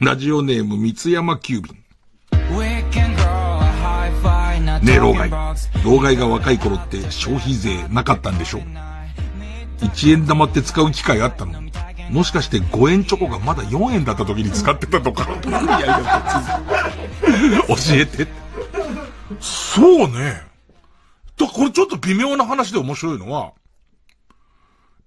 ラジオネーム、三山急便。ねえ、老害。老害が若い頃って消費税なかったんでしょう ?1 円玉って使う機会あったのもしかして5円チョコがまだ4円だった時に使ってたとか。[laughs] 教えて。そうね。と、これちょっと微妙な話で面白いのは、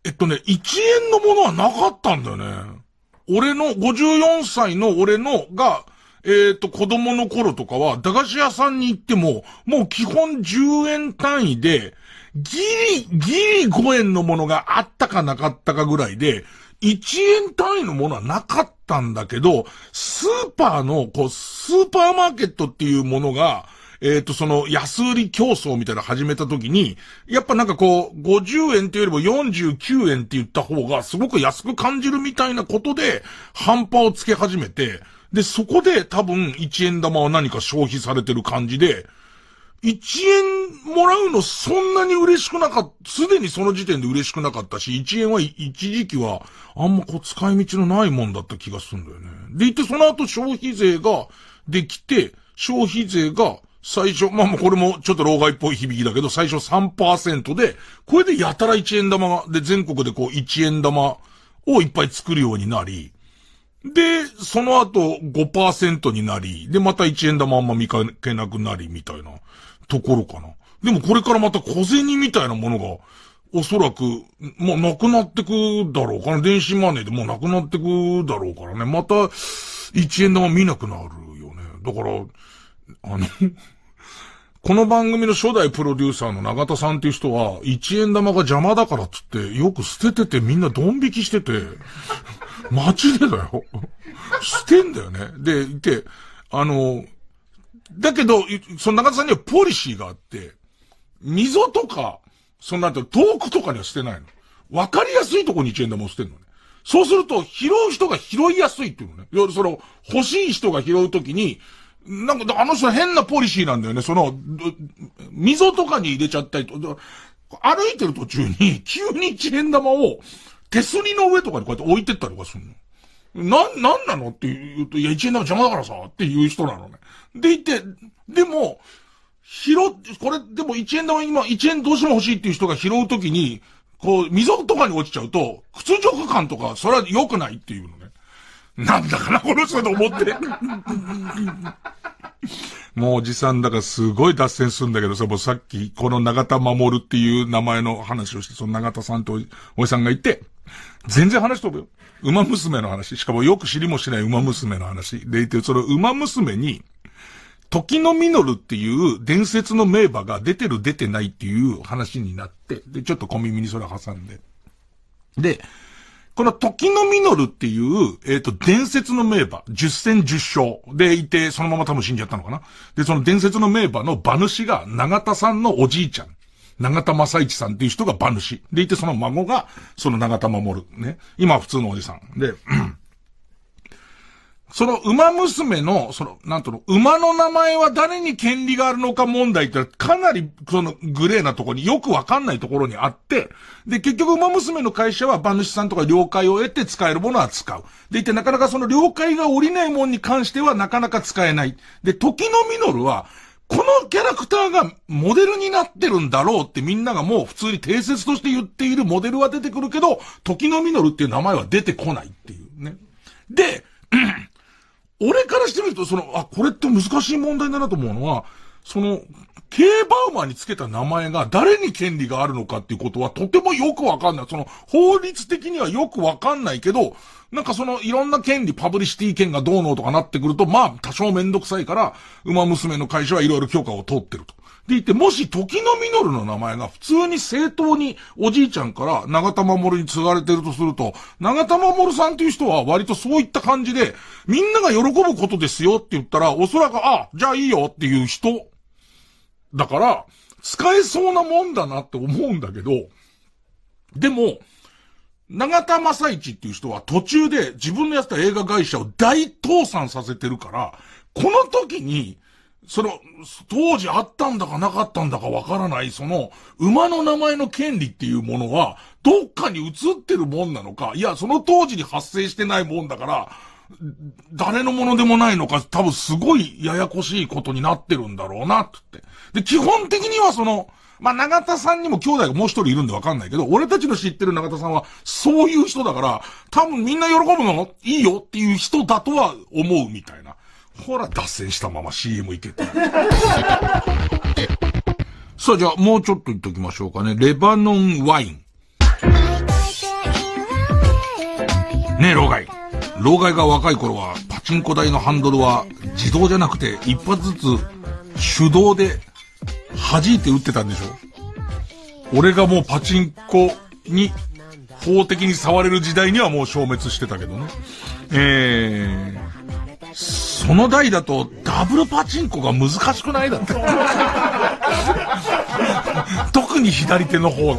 えっとね、1円のものはなかったんだよね。俺の、54歳の俺のが、えっ、と、子供の頃とかは、駄菓子屋さんに行っても、もう基本10円単位で、ギリ、ギリ5円のものがあったかなかったかぐらいで、1円単位のものはなかったんだけど、スーパーの、こう、スーパーマーケットっていうものが、えっ、ー、と、その、安売り競争みたいなの始めた時に、やっぱなんかこう、50円っていうよりも49円って言った方が、すごく安く感じるみたいなことで、半端をつけ始めて、で、そこで多分1円玉は何か消費されてる感じで、1円もらうのそんなに嬉しくなかった、すでにその時点で嬉しくなかったし、1円は一時期はあんまこう使い道のないもんだった気がするんだよね。で、ってその後消費税ができて、消費税が最初、まあもうこれもちょっと老害っぽい響きだけど、最初3%で、これでやたら1円玉が、で、全国でこう1円玉をいっぱい作るようになり、で、その後5%になり、で、また1円玉あんま見かけなくなり、みたいなところかな。でもこれからまた小銭みたいなものが、おそらく、もうなくなってくだろうかな。電子マネーでもうなくなってくだろうからね。また、1円玉見なくなるよね。だから、あのこの番組の初代プロデューサーの永田さんっていう人は、一円玉が邪魔だからっつって、よく捨てててみんなドン引きしてて、街 [laughs] でだよ。捨てんだよね。で、いて、あの、だけど、その永田さんにはポリシーがあって、溝とか、そんのと遠くとかには捨てないの。わかりやすいとこに一円玉を捨てるのね。そうすると、拾う人が拾いやすいっていうのね。その、欲しい人が拾うときに、なんか、あの人変なポリシーなんだよね。その、溝とかに入れちゃったりと、歩いてる途中に、[laughs] 急に一円玉を、手すりの上とかにこうやって置いてったりとかするの。な、なんなのって言うと、いや、一円玉邪魔だからさ、っていう人なのね。でいて、でも、拾、これ、でも一円玉今、一円どうしても欲しいっていう人が拾うときに、こう、溝とかに落ちちゃうと、屈辱感とか、それは良くないっていうのね。なんだかな、この人と思って。もうおじさんだからすごい脱線するんだけどさ、もうさっきこの長田守っていう名前の話をして、その長田さんとおじさんがいて、全然話飛ぶよ。馬娘の話。しかもよく知りもしない馬娘の話。でいて、その馬娘に、時の実るっていう伝説の名馬が出てる出てないっていう話になって、で、ちょっと小耳にそれ挟んで。で、この時の実るっていう、えっ、ー、と、伝説の名馬、十戦十勝でいて、そのまま多分死んじゃったのかな。で、その伝説の名馬の馬主が長田さんのおじいちゃん。長田正一さんっていう人が馬主。でいて、その孫が、その長田守る。ね。今は普通のおじさん。で、うんその馬娘の、その、なんとの、馬の名前は誰に権利があるのか問題ってかなり、その、グレーなとこによくわかんないところにあって、で、結局馬娘の会社は馬主さんとか了解を得て使えるものは使う。でいて、なかなかその了解が下りないもんに関してはなかなか使えない。で、時のミノルは、このキャラクターがモデルになってるんだろうってみんながもう普通に定説として言っているモデルは出てくるけど、時のミノルっていう名前は出てこないっていうね。で、俺からしてみると、その、あ、これって難しい問題だなと思うのは、その、ケーバウマーにつけた名前が誰に権利があるのかっていうことはとてもよくわかんない。その、法律的にはよくわかんないけど、なんかその、いろんな権利、パブリシティ権がどうのとかなってくると、まあ、多少めんどくさいから、馬娘の会社はいろいろ許可を取ってると。で言って、もし時のミのルの名前が普通に正当におじいちゃんから長田守に継がれてるとすると、長田守さんっていう人は割とそういった感じで、みんなが喜ぶことですよって言ったら、おそらく、あ、じゃあいいよっていう人。だから、使えそうなもんだなって思うんだけど、でも、長田正一っていう人は途中で自分のやった映画会社を大倒産させてるから、この時に、その、当時あったんだかなかったんだかわからない、その、馬の名前の権利っていうものは、どっかに映ってるもんなのか、いや、その当時に発生してないもんだから、誰のものでもないのか、多分すごいややこしいことになってるんだろうな、って。で、基本的にはその、まあ、長田さんにも兄弟がもう一人いるんでわかんないけど、俺たちの知ってる長田さんは、そういう人だから、多分みんな喜ぶのいいよっていう人だとは思うみたいな。ほら、脱線したまま CM 行けて。[laughs] さあ、じゃあ、もうちょっと言っときましょうかね。レバノンワイン。ねえ、老害。老害が若い頃は、パチンコ台のハンドルは、自動じゃなくて、一発ずつ、手動で、弾いて打ってたんでしょ俺がもうパチンコに、法的に触れる時代にはもう消滅してたけどね。えー、その代だとダブルパチンコが難しくないだって。[laughs] 特に左手の方。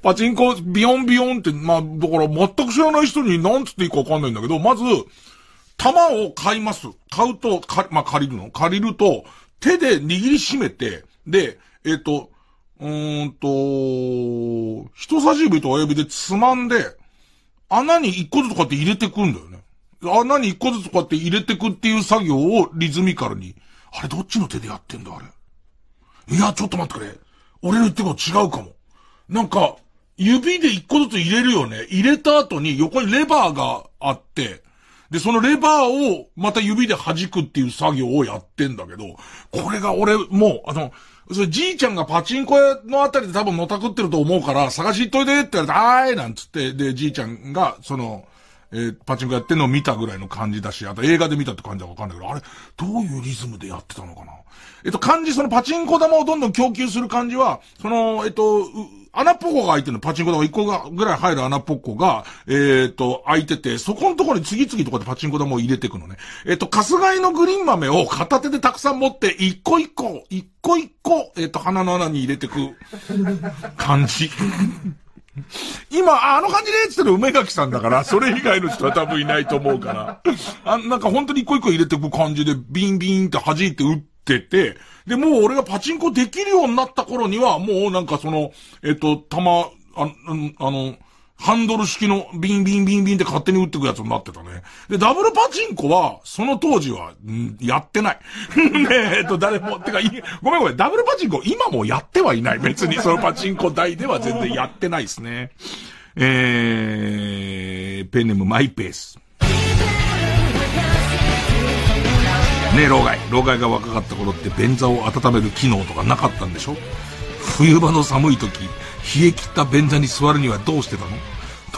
パチンコ、ビヨンビヨンって、まあ、だから全く知らない人に何つっていいかわかんないんだけど、まず、玉を買います。買うと、か、まあ、借りるの借りると、手で握りしめて、で、えっ、ー、と、うーんと、人差し指と親指でつまんで、穴に一個ずつこうやって入れてくんだよね。穴に一個ずつこうやって入れてくっていう作業をリズミカルに。あれどっちの手でやってんだ、あれ。いや、ちょっと待ってくれ。俺の言ってること違うかも。なんか、指で一個ずつ入れるよね。入れた後に横にレバーがあって、で、そのレバーをまた指で弾くっていう作業をやってんだけど、これが俺、もう、あの、それじいちゃんがパチンコ屋のあたりで多分のたくってると思うから、探し行っといでって言われて、あーいなんつって、で、じいちゃんが、その、えー、パチンコやってんのを見たぐらいの感じだし、あと映画で見たって感じはわかんないけど、あれ、どういうリズムでやってたのかなえっと、漢字、そのパチンコ玉をどんどん供給する感じは、その、えっと、穴っぽこが開いてるの。パチンコ玉1個がぐらい入る穴っぽっこが、えー、っと、開いてて、そこのところに次々とかでパチンコ玉を入れていくのね。えー、っと、カスガイのグリーン豆を片手でたくさん持って、一個一個、一個一個、えー、っと、鼻の穴に入れていく感じ。今、あの感じで言ってる梅垣さんだから、それ以外の人は多分いないと思うから。あなんか本当に一個一個入れていく感じで、ビンビンって弾いて打ってて、で、もう俺がパチンコできるようになった頃には、もうなんかその、えっと、玉、ああの、ハンドル式のビンビンビンビンって勝手に打ってくやつになってたね。で、ダブルパチンコは、その当時は、んやってない。[laughs] ねえ、えっと、誰も、てか、い、ごめんごめん、ダブルパチンコ今もやってはいない。別にそのパチンコ台では全然やってないですね。えー、ペンネームマイペース。ね老害老害が若かった頃って便座を温める機能とかなかったんでしょ冬場の寒い時冷え切った便座に座るにはどうしてたの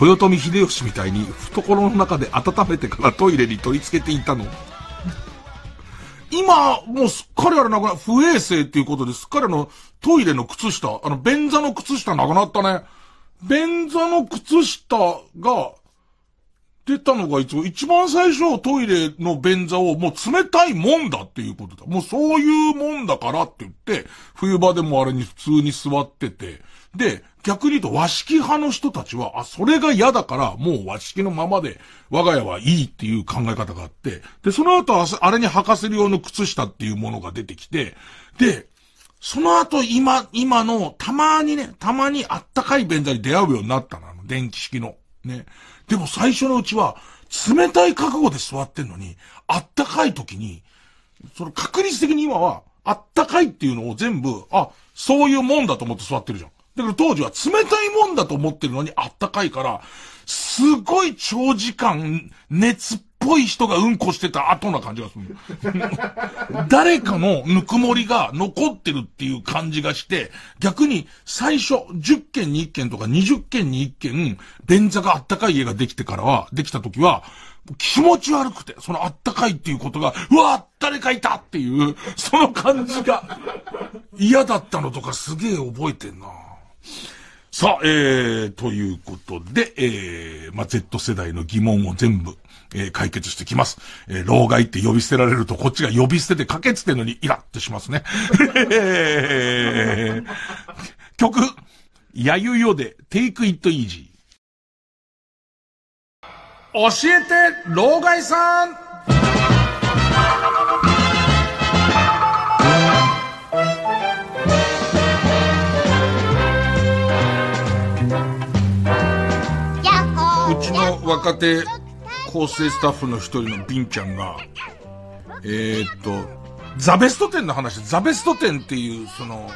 豊臣秀吉みたいに懐の中で温めてからトイレに取り付けていたの今、もうすっかりあれなくな、不衛生っていうことですっかりあの、トイレの靴下、あの、便座の靴下なくなったね。便座の靴下が、ってたのがいつも一番最初トイレの便座をもう冷たいもんだっていうことだ。もうそういうもんだからって言って、冬場でもあれに普通に座ってて、で、逆に言うと和式派の人たちは、あ、それが嫌だから、もう和式のままで、我が家はいいっていう考え方があって、で、その後、あれに履かせる用の靴下っていうものが出てきて、で、その後、今、今の、たまにね、たまにあったかい便座に出会うようになったの、電気式の。ね。でも最初のうちは、冷たい覚悟で座ってんのに、あったかい時に、その確率的に今は、あったかいっていうのを全部、あ、そういうもんだと思って座ってるじゃん。だから当時は冷たいもんだと思ってるのにあったかいから、すごい長時間熱っぽい人がうんこしてた後な感じがする。誰かのぬくもりが残ってるっていう感じがして、逆に最初10件に1件とか20件に1件、便座があったかい家ができてからは、できた時は、気持ち悪くて、そのあったかいっていうことが、うわ誰かいたっていう、その感じが、嫌だったのとかすげえ覚えてんな。さあ、えー、ということで、えー、まあ、Z 世代の疑問を全部、えー、解決してきます。えー、老害って呼び捨てられると、こっちが呼び捨てでかけつてんのにイラッとしますね。[laughs] 曲、やゆよで、Take It Easy。教えて、老害さんうちの若手構成スタッフの一人のビンちゃんが、えー、っと、ザベスト10の話、ザベスト10っていう、その、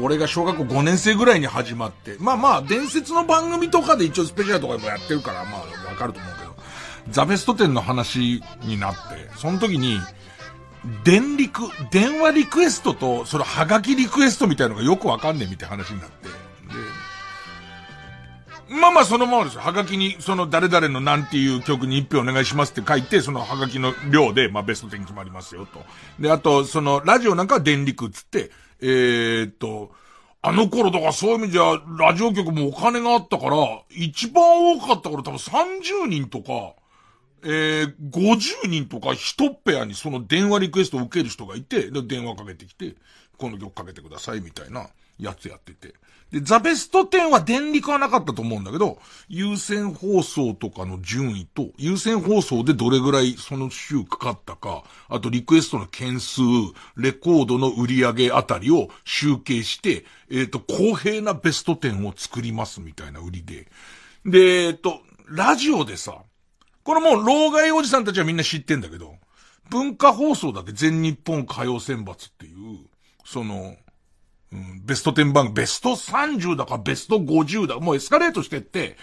俺が小学校5年生ぐらいに始まって、まあまあ、伝説の番組とかで一応スペシャルとかでもやってるから、まあ、わかると思うけど、ザベスト10の話になって、その時に、電陸、電話リクエストと、そのハガキリクエストみたいのがよくわかんねえみたいな話になって、まあまあそのままですよ。はがきに、その誰々のなんていう曲に一票お願いしますって書いて、そのはがきの量で、まあベスト10決まりますよと。で、あと、その、ラジオなんかは電力っつって、えー、っと、あの頃とかそういう意味じゃ、ラジオ局もお金があったから、一番多かったから多分30人とか、えー、50人とか一ペアにその電話リクエストを受ける人がいて、で、電話かけてきて、この曲かけてくださいみたいなやつやってて。で、ザベスト10は電力はなかったと思うんだけど、優先放送とかの順位と、優先放送でどれぐらいその週かかったか、あとリクエストの件数、レコードの売り上げあたりを集計して、えっ、ー、と、公平なベスト10を作りますみたいな売りで。で、えっ、ー、と、ラジオでさ、これもう老害おじさんたちはみんな知ってんだけど、文化放送だけ全日本歌謡選抜っていう、その、ベスト10番、ベスト30だかベスト50だ。もうエスカレートしてって、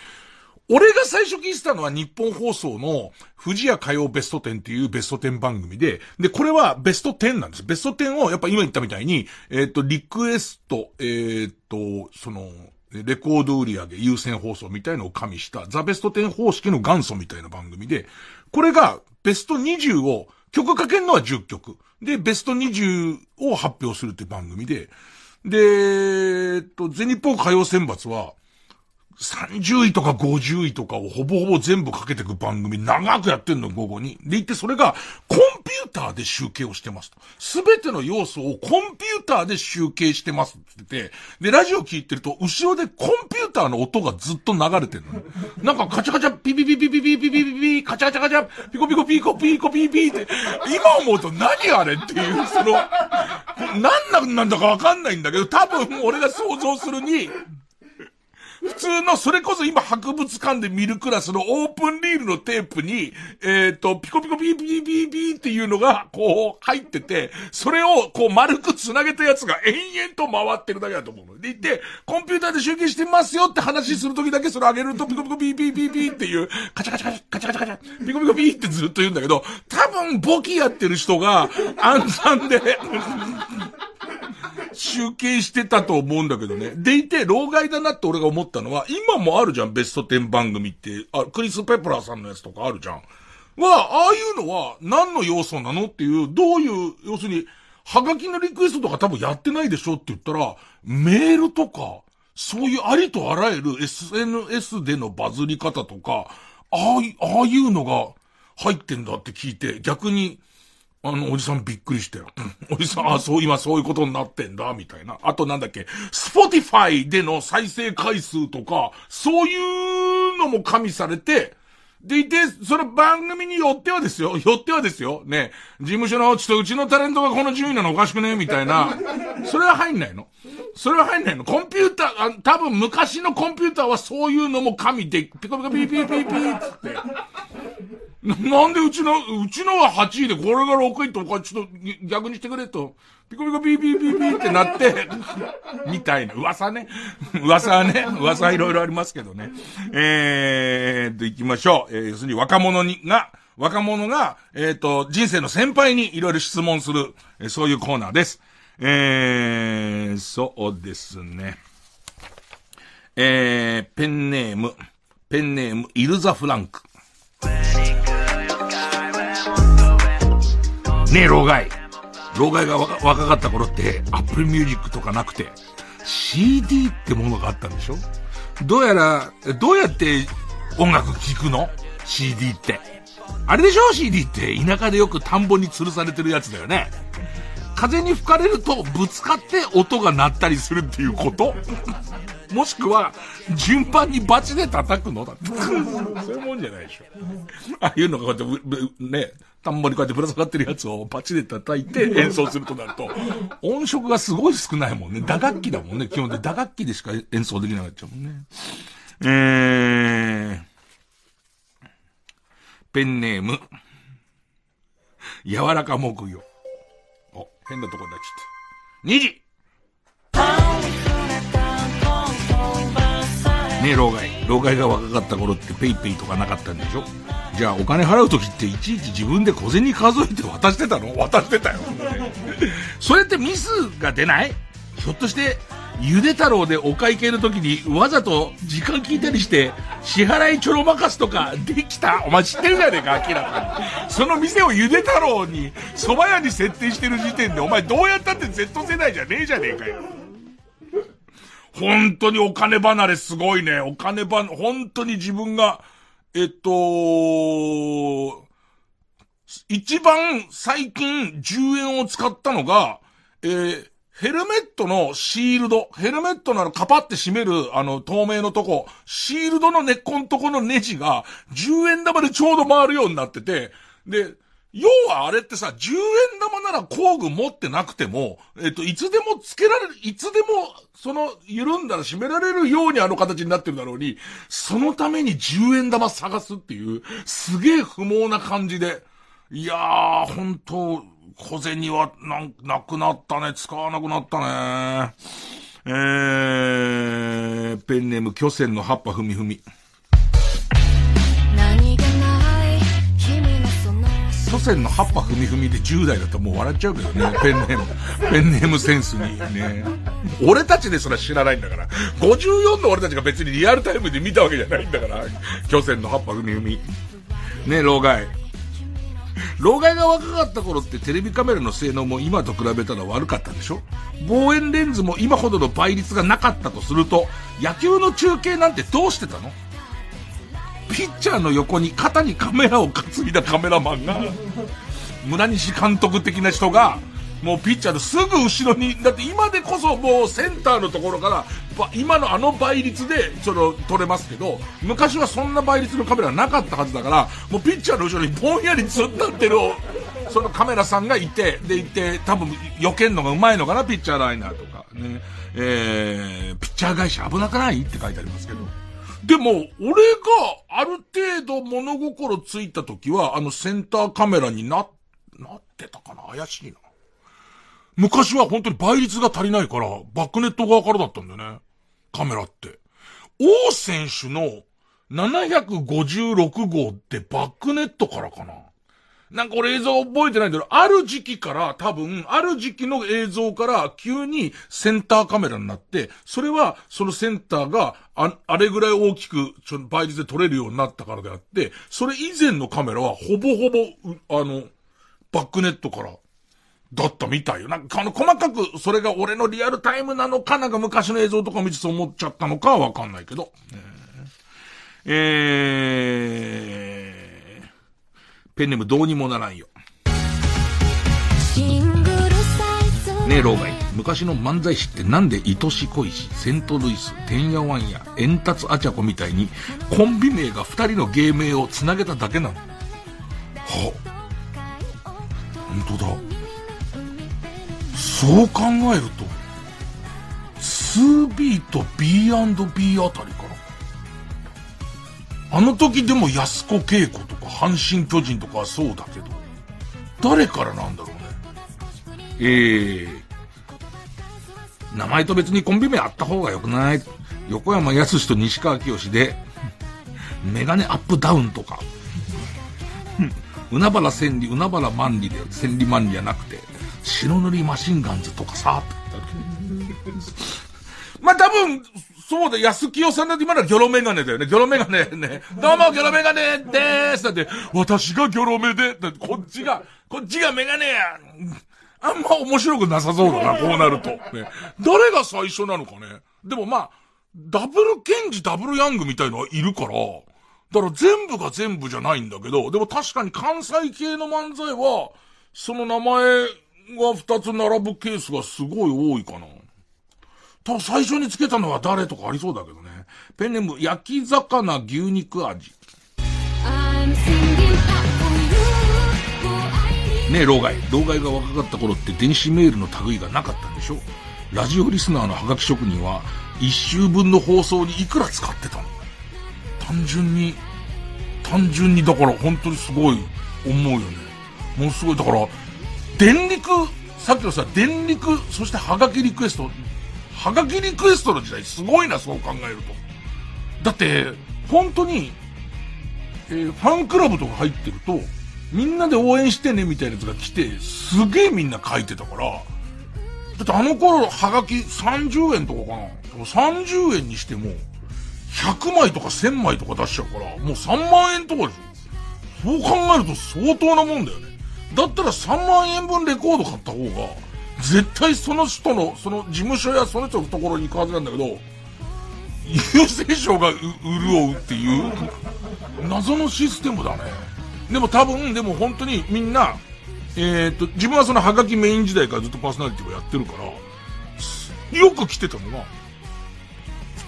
俺が最初聞いてたのは日本放送の富士屋火曜ベスト10っていうベスト10番組で、で、これはベスト10なんです。ベスト10をやっぱ今言ったみたいに、えっ、ー、と、リクエスト、えっ、ー、と、その、レコード売り上げ優先放送みたいのを加味したザベスト10方式の元祖みたいな番組で、これがベスト20を曲かけるのは10曲。で、ベスト20を発表するって番組で、で、えっと、全日本歌謡選抜は、30位とか50位とかをほぼほぼ全部かけてく番組長くやってんの、午後に。で、言ってそれがコンューターで集計をしてますと。すべての要素をコンピューターで集計してますって言ってて、で、ラジオ聞いてると、後ろでコンピューターの音がずっと流れてるの。なんかカチャカチャ、ピピピピピピピピピピ、カチャカチャカチャ、ピコピコピコピコピピって、今思うと何あれっていう、その、何なんなんだかわかんないんだけど、多分俺が想像するに、普通の、それこそ今博物館で見るクラスのオープンリールのテープに、えっ、と、ピコピコピーピーピーピーっていうのが、こう、入ってて、それを、こう、丸く繋げたやつが延々と回ってるだけだと思うの。で、で、コンピューターで集計してますよって話するときだけそれ上げるとピコピコピーピーピーピーっていう、カチャカチャカチャカチャカチャカチャ、ピコピコピーってずっと言うんだけど、多分簿記やってる人が、暗算で集計してたと思うんだけどね。でいて、老害だなって俺が思っったのは、今もあるじゃん、ベスト10番組って。あ、クリス・ペプラーさんのやつとかあるじゃん。は、ああいうのは何の要素なのっていう、どういう、要するに、ハガキのリクエストとか多分やってないでしょって言ったら、メールとか、そういうありとあらゆる SNS でのバズり方とか、ああ、ああいうのが入ってんだって聞いて、逆に、あの、おじさんびっくりしたよ。おじさん、あ、そう、今そういうことになってんだ、みたいな。あとなんだっけ、スポティファイでの再生回数とか、そういうのも加味されて、でいて、その番組によってはですよ、よってはですよ、ね、事務所の、ちとうちのタレントがこの順位なのおかしくねみたいな。それは入んないのそれは入んないのコンピューター、あ多分昔のコンピューターはそういうのも加味で、ピコピコピーピーピーピーって。なんでうちの、うちのは8位で、これが6位とか、ちょっと逆にしてくれと、ピコピコピーピーピーピーってなってみたいな。噂ね。噂はね。噂はいろいろありますけどね。えーと、行きましょう。えー、要するに若者に、が、若者が、えー、と、人生の先輩にいろいろ質問する、えー、そういうコーナーです。えー、そうですね。えー、ペンネーム、ペンネーム、イルザ・フランク。ねえ、老害。老害が若かった頃って、アップルミュージックとかなくて、CD ってものがあったんでしょどうやら、どうやって音楽聴くの ?CD って。あれでしょ ?CD って田舎でよく田んぼに吊るされてるやつだよね。風に吹かれるとぶつかって音が鳴ったりするっていうこともしくは、順番にバチで叩くのだって。そういうもんじゃないでしょ。ああいうのがこうやって、ね、たんぼりこうやってぶら下がってるやつをパチで叩いて演奏するとなると、音色がすごい少ないもんね。打楽器だもんね。基本で打楽器でしか演奏できなかったもんね。えー、ペンネーム、柔らか木魚。お、変なとこになっちゃった。2時ね老害老害が若かった頃ってペイペイとかなかったんでしょじゃあお金払う時っていちいち自分で小銭数えて渡してたの渡してたよそれってミスが出ないひょっとしてゆで太郎でお会計の時にわざと時間聞いたりして支払いちょろまかすとかできたお前知ってるじゃねえか明らかにその店をゆで太郎に蕎麦屋に設定してる時点でお前どうやったって Z 世代じゃねえじゃねえかよ本当にお金離れすごいね。お金ば、本当に自分が、えっと、一番最近10円を使ったのが、えー、ヘルメットのシールド、ヘルメットなのカパって閉める、あの、透明のとこ、シールドの根っこのとこのネジが、10円玉でちょうど回るようになってて、で、要はあれってさ、10円玉なら工具持ってなくても、えっと、いつでもつけられる、いつでも、その、緩んだら締められるようにあの形になってるだろうに、そのために10円玉探すっていう、すげえ不毛な感じで。いやー、本当小銭はな、なくなったね。使わなくなったね。えー、ペンネーム、巨船の葉っぱふみふみ。祖先の葉っぱ踏み踏みで10代だともう笑っちゃうけどね、ペンネーム。ペンネームセンスにね。俺たちですら知らないんだから。54の俺たちが別にリアルタイムで見たわけじゃないんだから。巨船の葉っぱ踏み踏み。ね、老害。老害が若かった頃ってテレビカメラの性能も今と比べたら悪かったでしょ望遠レンズも今ほどの倍率がなかったとすると、野球の中継なんてどうしてたのピッチャーの横に肩にカメラを担いだカメラマンが、村西監督的な人が、もうピッチャーですぐ後ろに、だって今でこそもうセンターのところから、今のあの倍率で、その、取れますけど、昔はそんな倍率のカメラなかったはずだから、もうピッチャーの後ろにぼんやり突っ立ってる、そのカメラさんがいて、でいて、多分、避けんのがうまいのかな、ピッチャーライナーとか、ね。えー、ピッチャー会社危なくないって書いてありますけど。でも、俺がある程度物心ついた時は、あのセンターカメラにな、なってたかな怪しいな。昔は本当に倍率が足りないから、バックネット側からだったんだよね。カメラって。王選手の756号ってバックネットからかななんか俺映像覚えてないんだけど、ある時期から多分、ある時期の映像から急にセンターカメラになって、それはそのセンターがあ、あれぐらい大きく、ちょ、倍率で撮れるようになったからであって、それ以前のカメラはほぼほぼ、あの、バックネットからだったみたいよ。なんか、あの、細かく、それが俺のリアルタイムなのか、なんか昔の映像とか見てそう思っちゃったのかはわかんないけど。えー、えーペンネームどうにもならんよ。ねえ、老害。昔の漫才師ってなんで愛し恋し、セントルイス、てんやわんや、エンタツアチャコみたいに、コンビ名が二人の芸名をつなげただけなの。は本当だ。そう考えると、2B と B&B あたりからあの時でも安子恵子とか阪神巨人とかはそうだけど、誰からなんだろうね。ええー、名前と別にコンビ名あった方が良くない横山やすしと西川きよしで、メガネアップダウンとか、うなばら千里、うなばら万里で、千里万里じゃなくて、白塗りマシンガンズとかさ、[laughs] まあ多分、そうだ、安清さんだって今のはギョロメガネだよね。ギョロメガネね。どうも、ギョロメガネでーすだって、私がギョロメで、だってこっちが、こっちがメガネや。あんま面白くなさそうだな、こうなると。ね。誰が最初なのかね。でもまあ、ダブルケンジ、ダブルヤングみたいのはいるから、だから全部が全部じゃないんだけど、でも確かに関西系の漫才は、その名前が二つ並ぶケースがすごい多いかな。と、最初につけたのは誰とかありそうだけどね。ペンネーム、焼き魚牛肉味。ねえ、老害。老害が若かった頃って電子メールの類がなかったんでしょラジオリスナーのハガキ職人は、一周分の放送にいくら使ってたの単純に、単純にだから本当にすごい思うよね。ものすごい、だから、電力、さっきのさ、電力、そしてハガキリクエスト、はがきリクエストの時代すごいな、そう考えると。だって、本当に、えー、ファンクラブとか入ってると、みんなで応援してねみたいなやつが来て、すげえみんな書いてたから、だってあの頃、はがき30円とかかな。でも30円にしても、100枚とか1000枚とか出しちゃうから、もう3万円とかでしょ。そう考えると相当なもんだよね。だったら3万円分レコード買った方が、絶対その人の、その事務所やその人のところに行くはずなんだけど、郵政省が潤うっていう、謎のシステムだね。でも多分、でも本当にみんな、えー、っと、自分はそのハガキメイン時代からずっとパーソナリティをやってるから、よく来てたのが、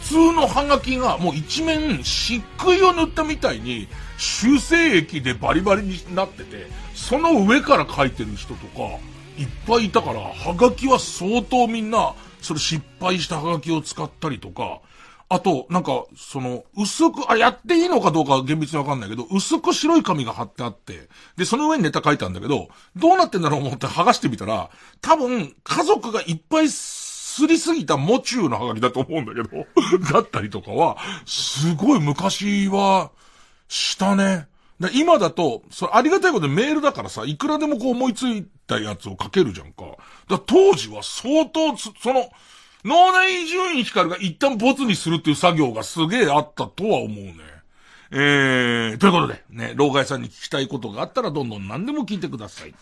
普通のハガキがもう一面漆喰を塗ったみたいに、修正液でバリバリになってて、その上から書いてる人とか、いっぱいいたから、ハガキは相当みんな、それ失敗したハガキを使ったりとか、あと、なんか、その、薄く、あ、やっていいのかどうか厳密にわかんないけど、薄く白い紙が貼ってあって、で、その上にネタ書いたんだけど、どうなってんだろう思って剥がしてみたら、多分、家族がいっぱいすりすぎたモチューのハガキだと思うんだけど、[laughs] だったりとかは、すごい昔は、したね。だ今だと、それありがたいことでメールだからさ、いくらでもこう思いついたやつを書けるじゃんか。だ当時は相当その、脳内伊集院光が一旦ボツにするっていう作業がすげえあったとは思うね。えー、ということで、ね、老害さんに聞きたいことがあったらどんどん何でも聞いてください。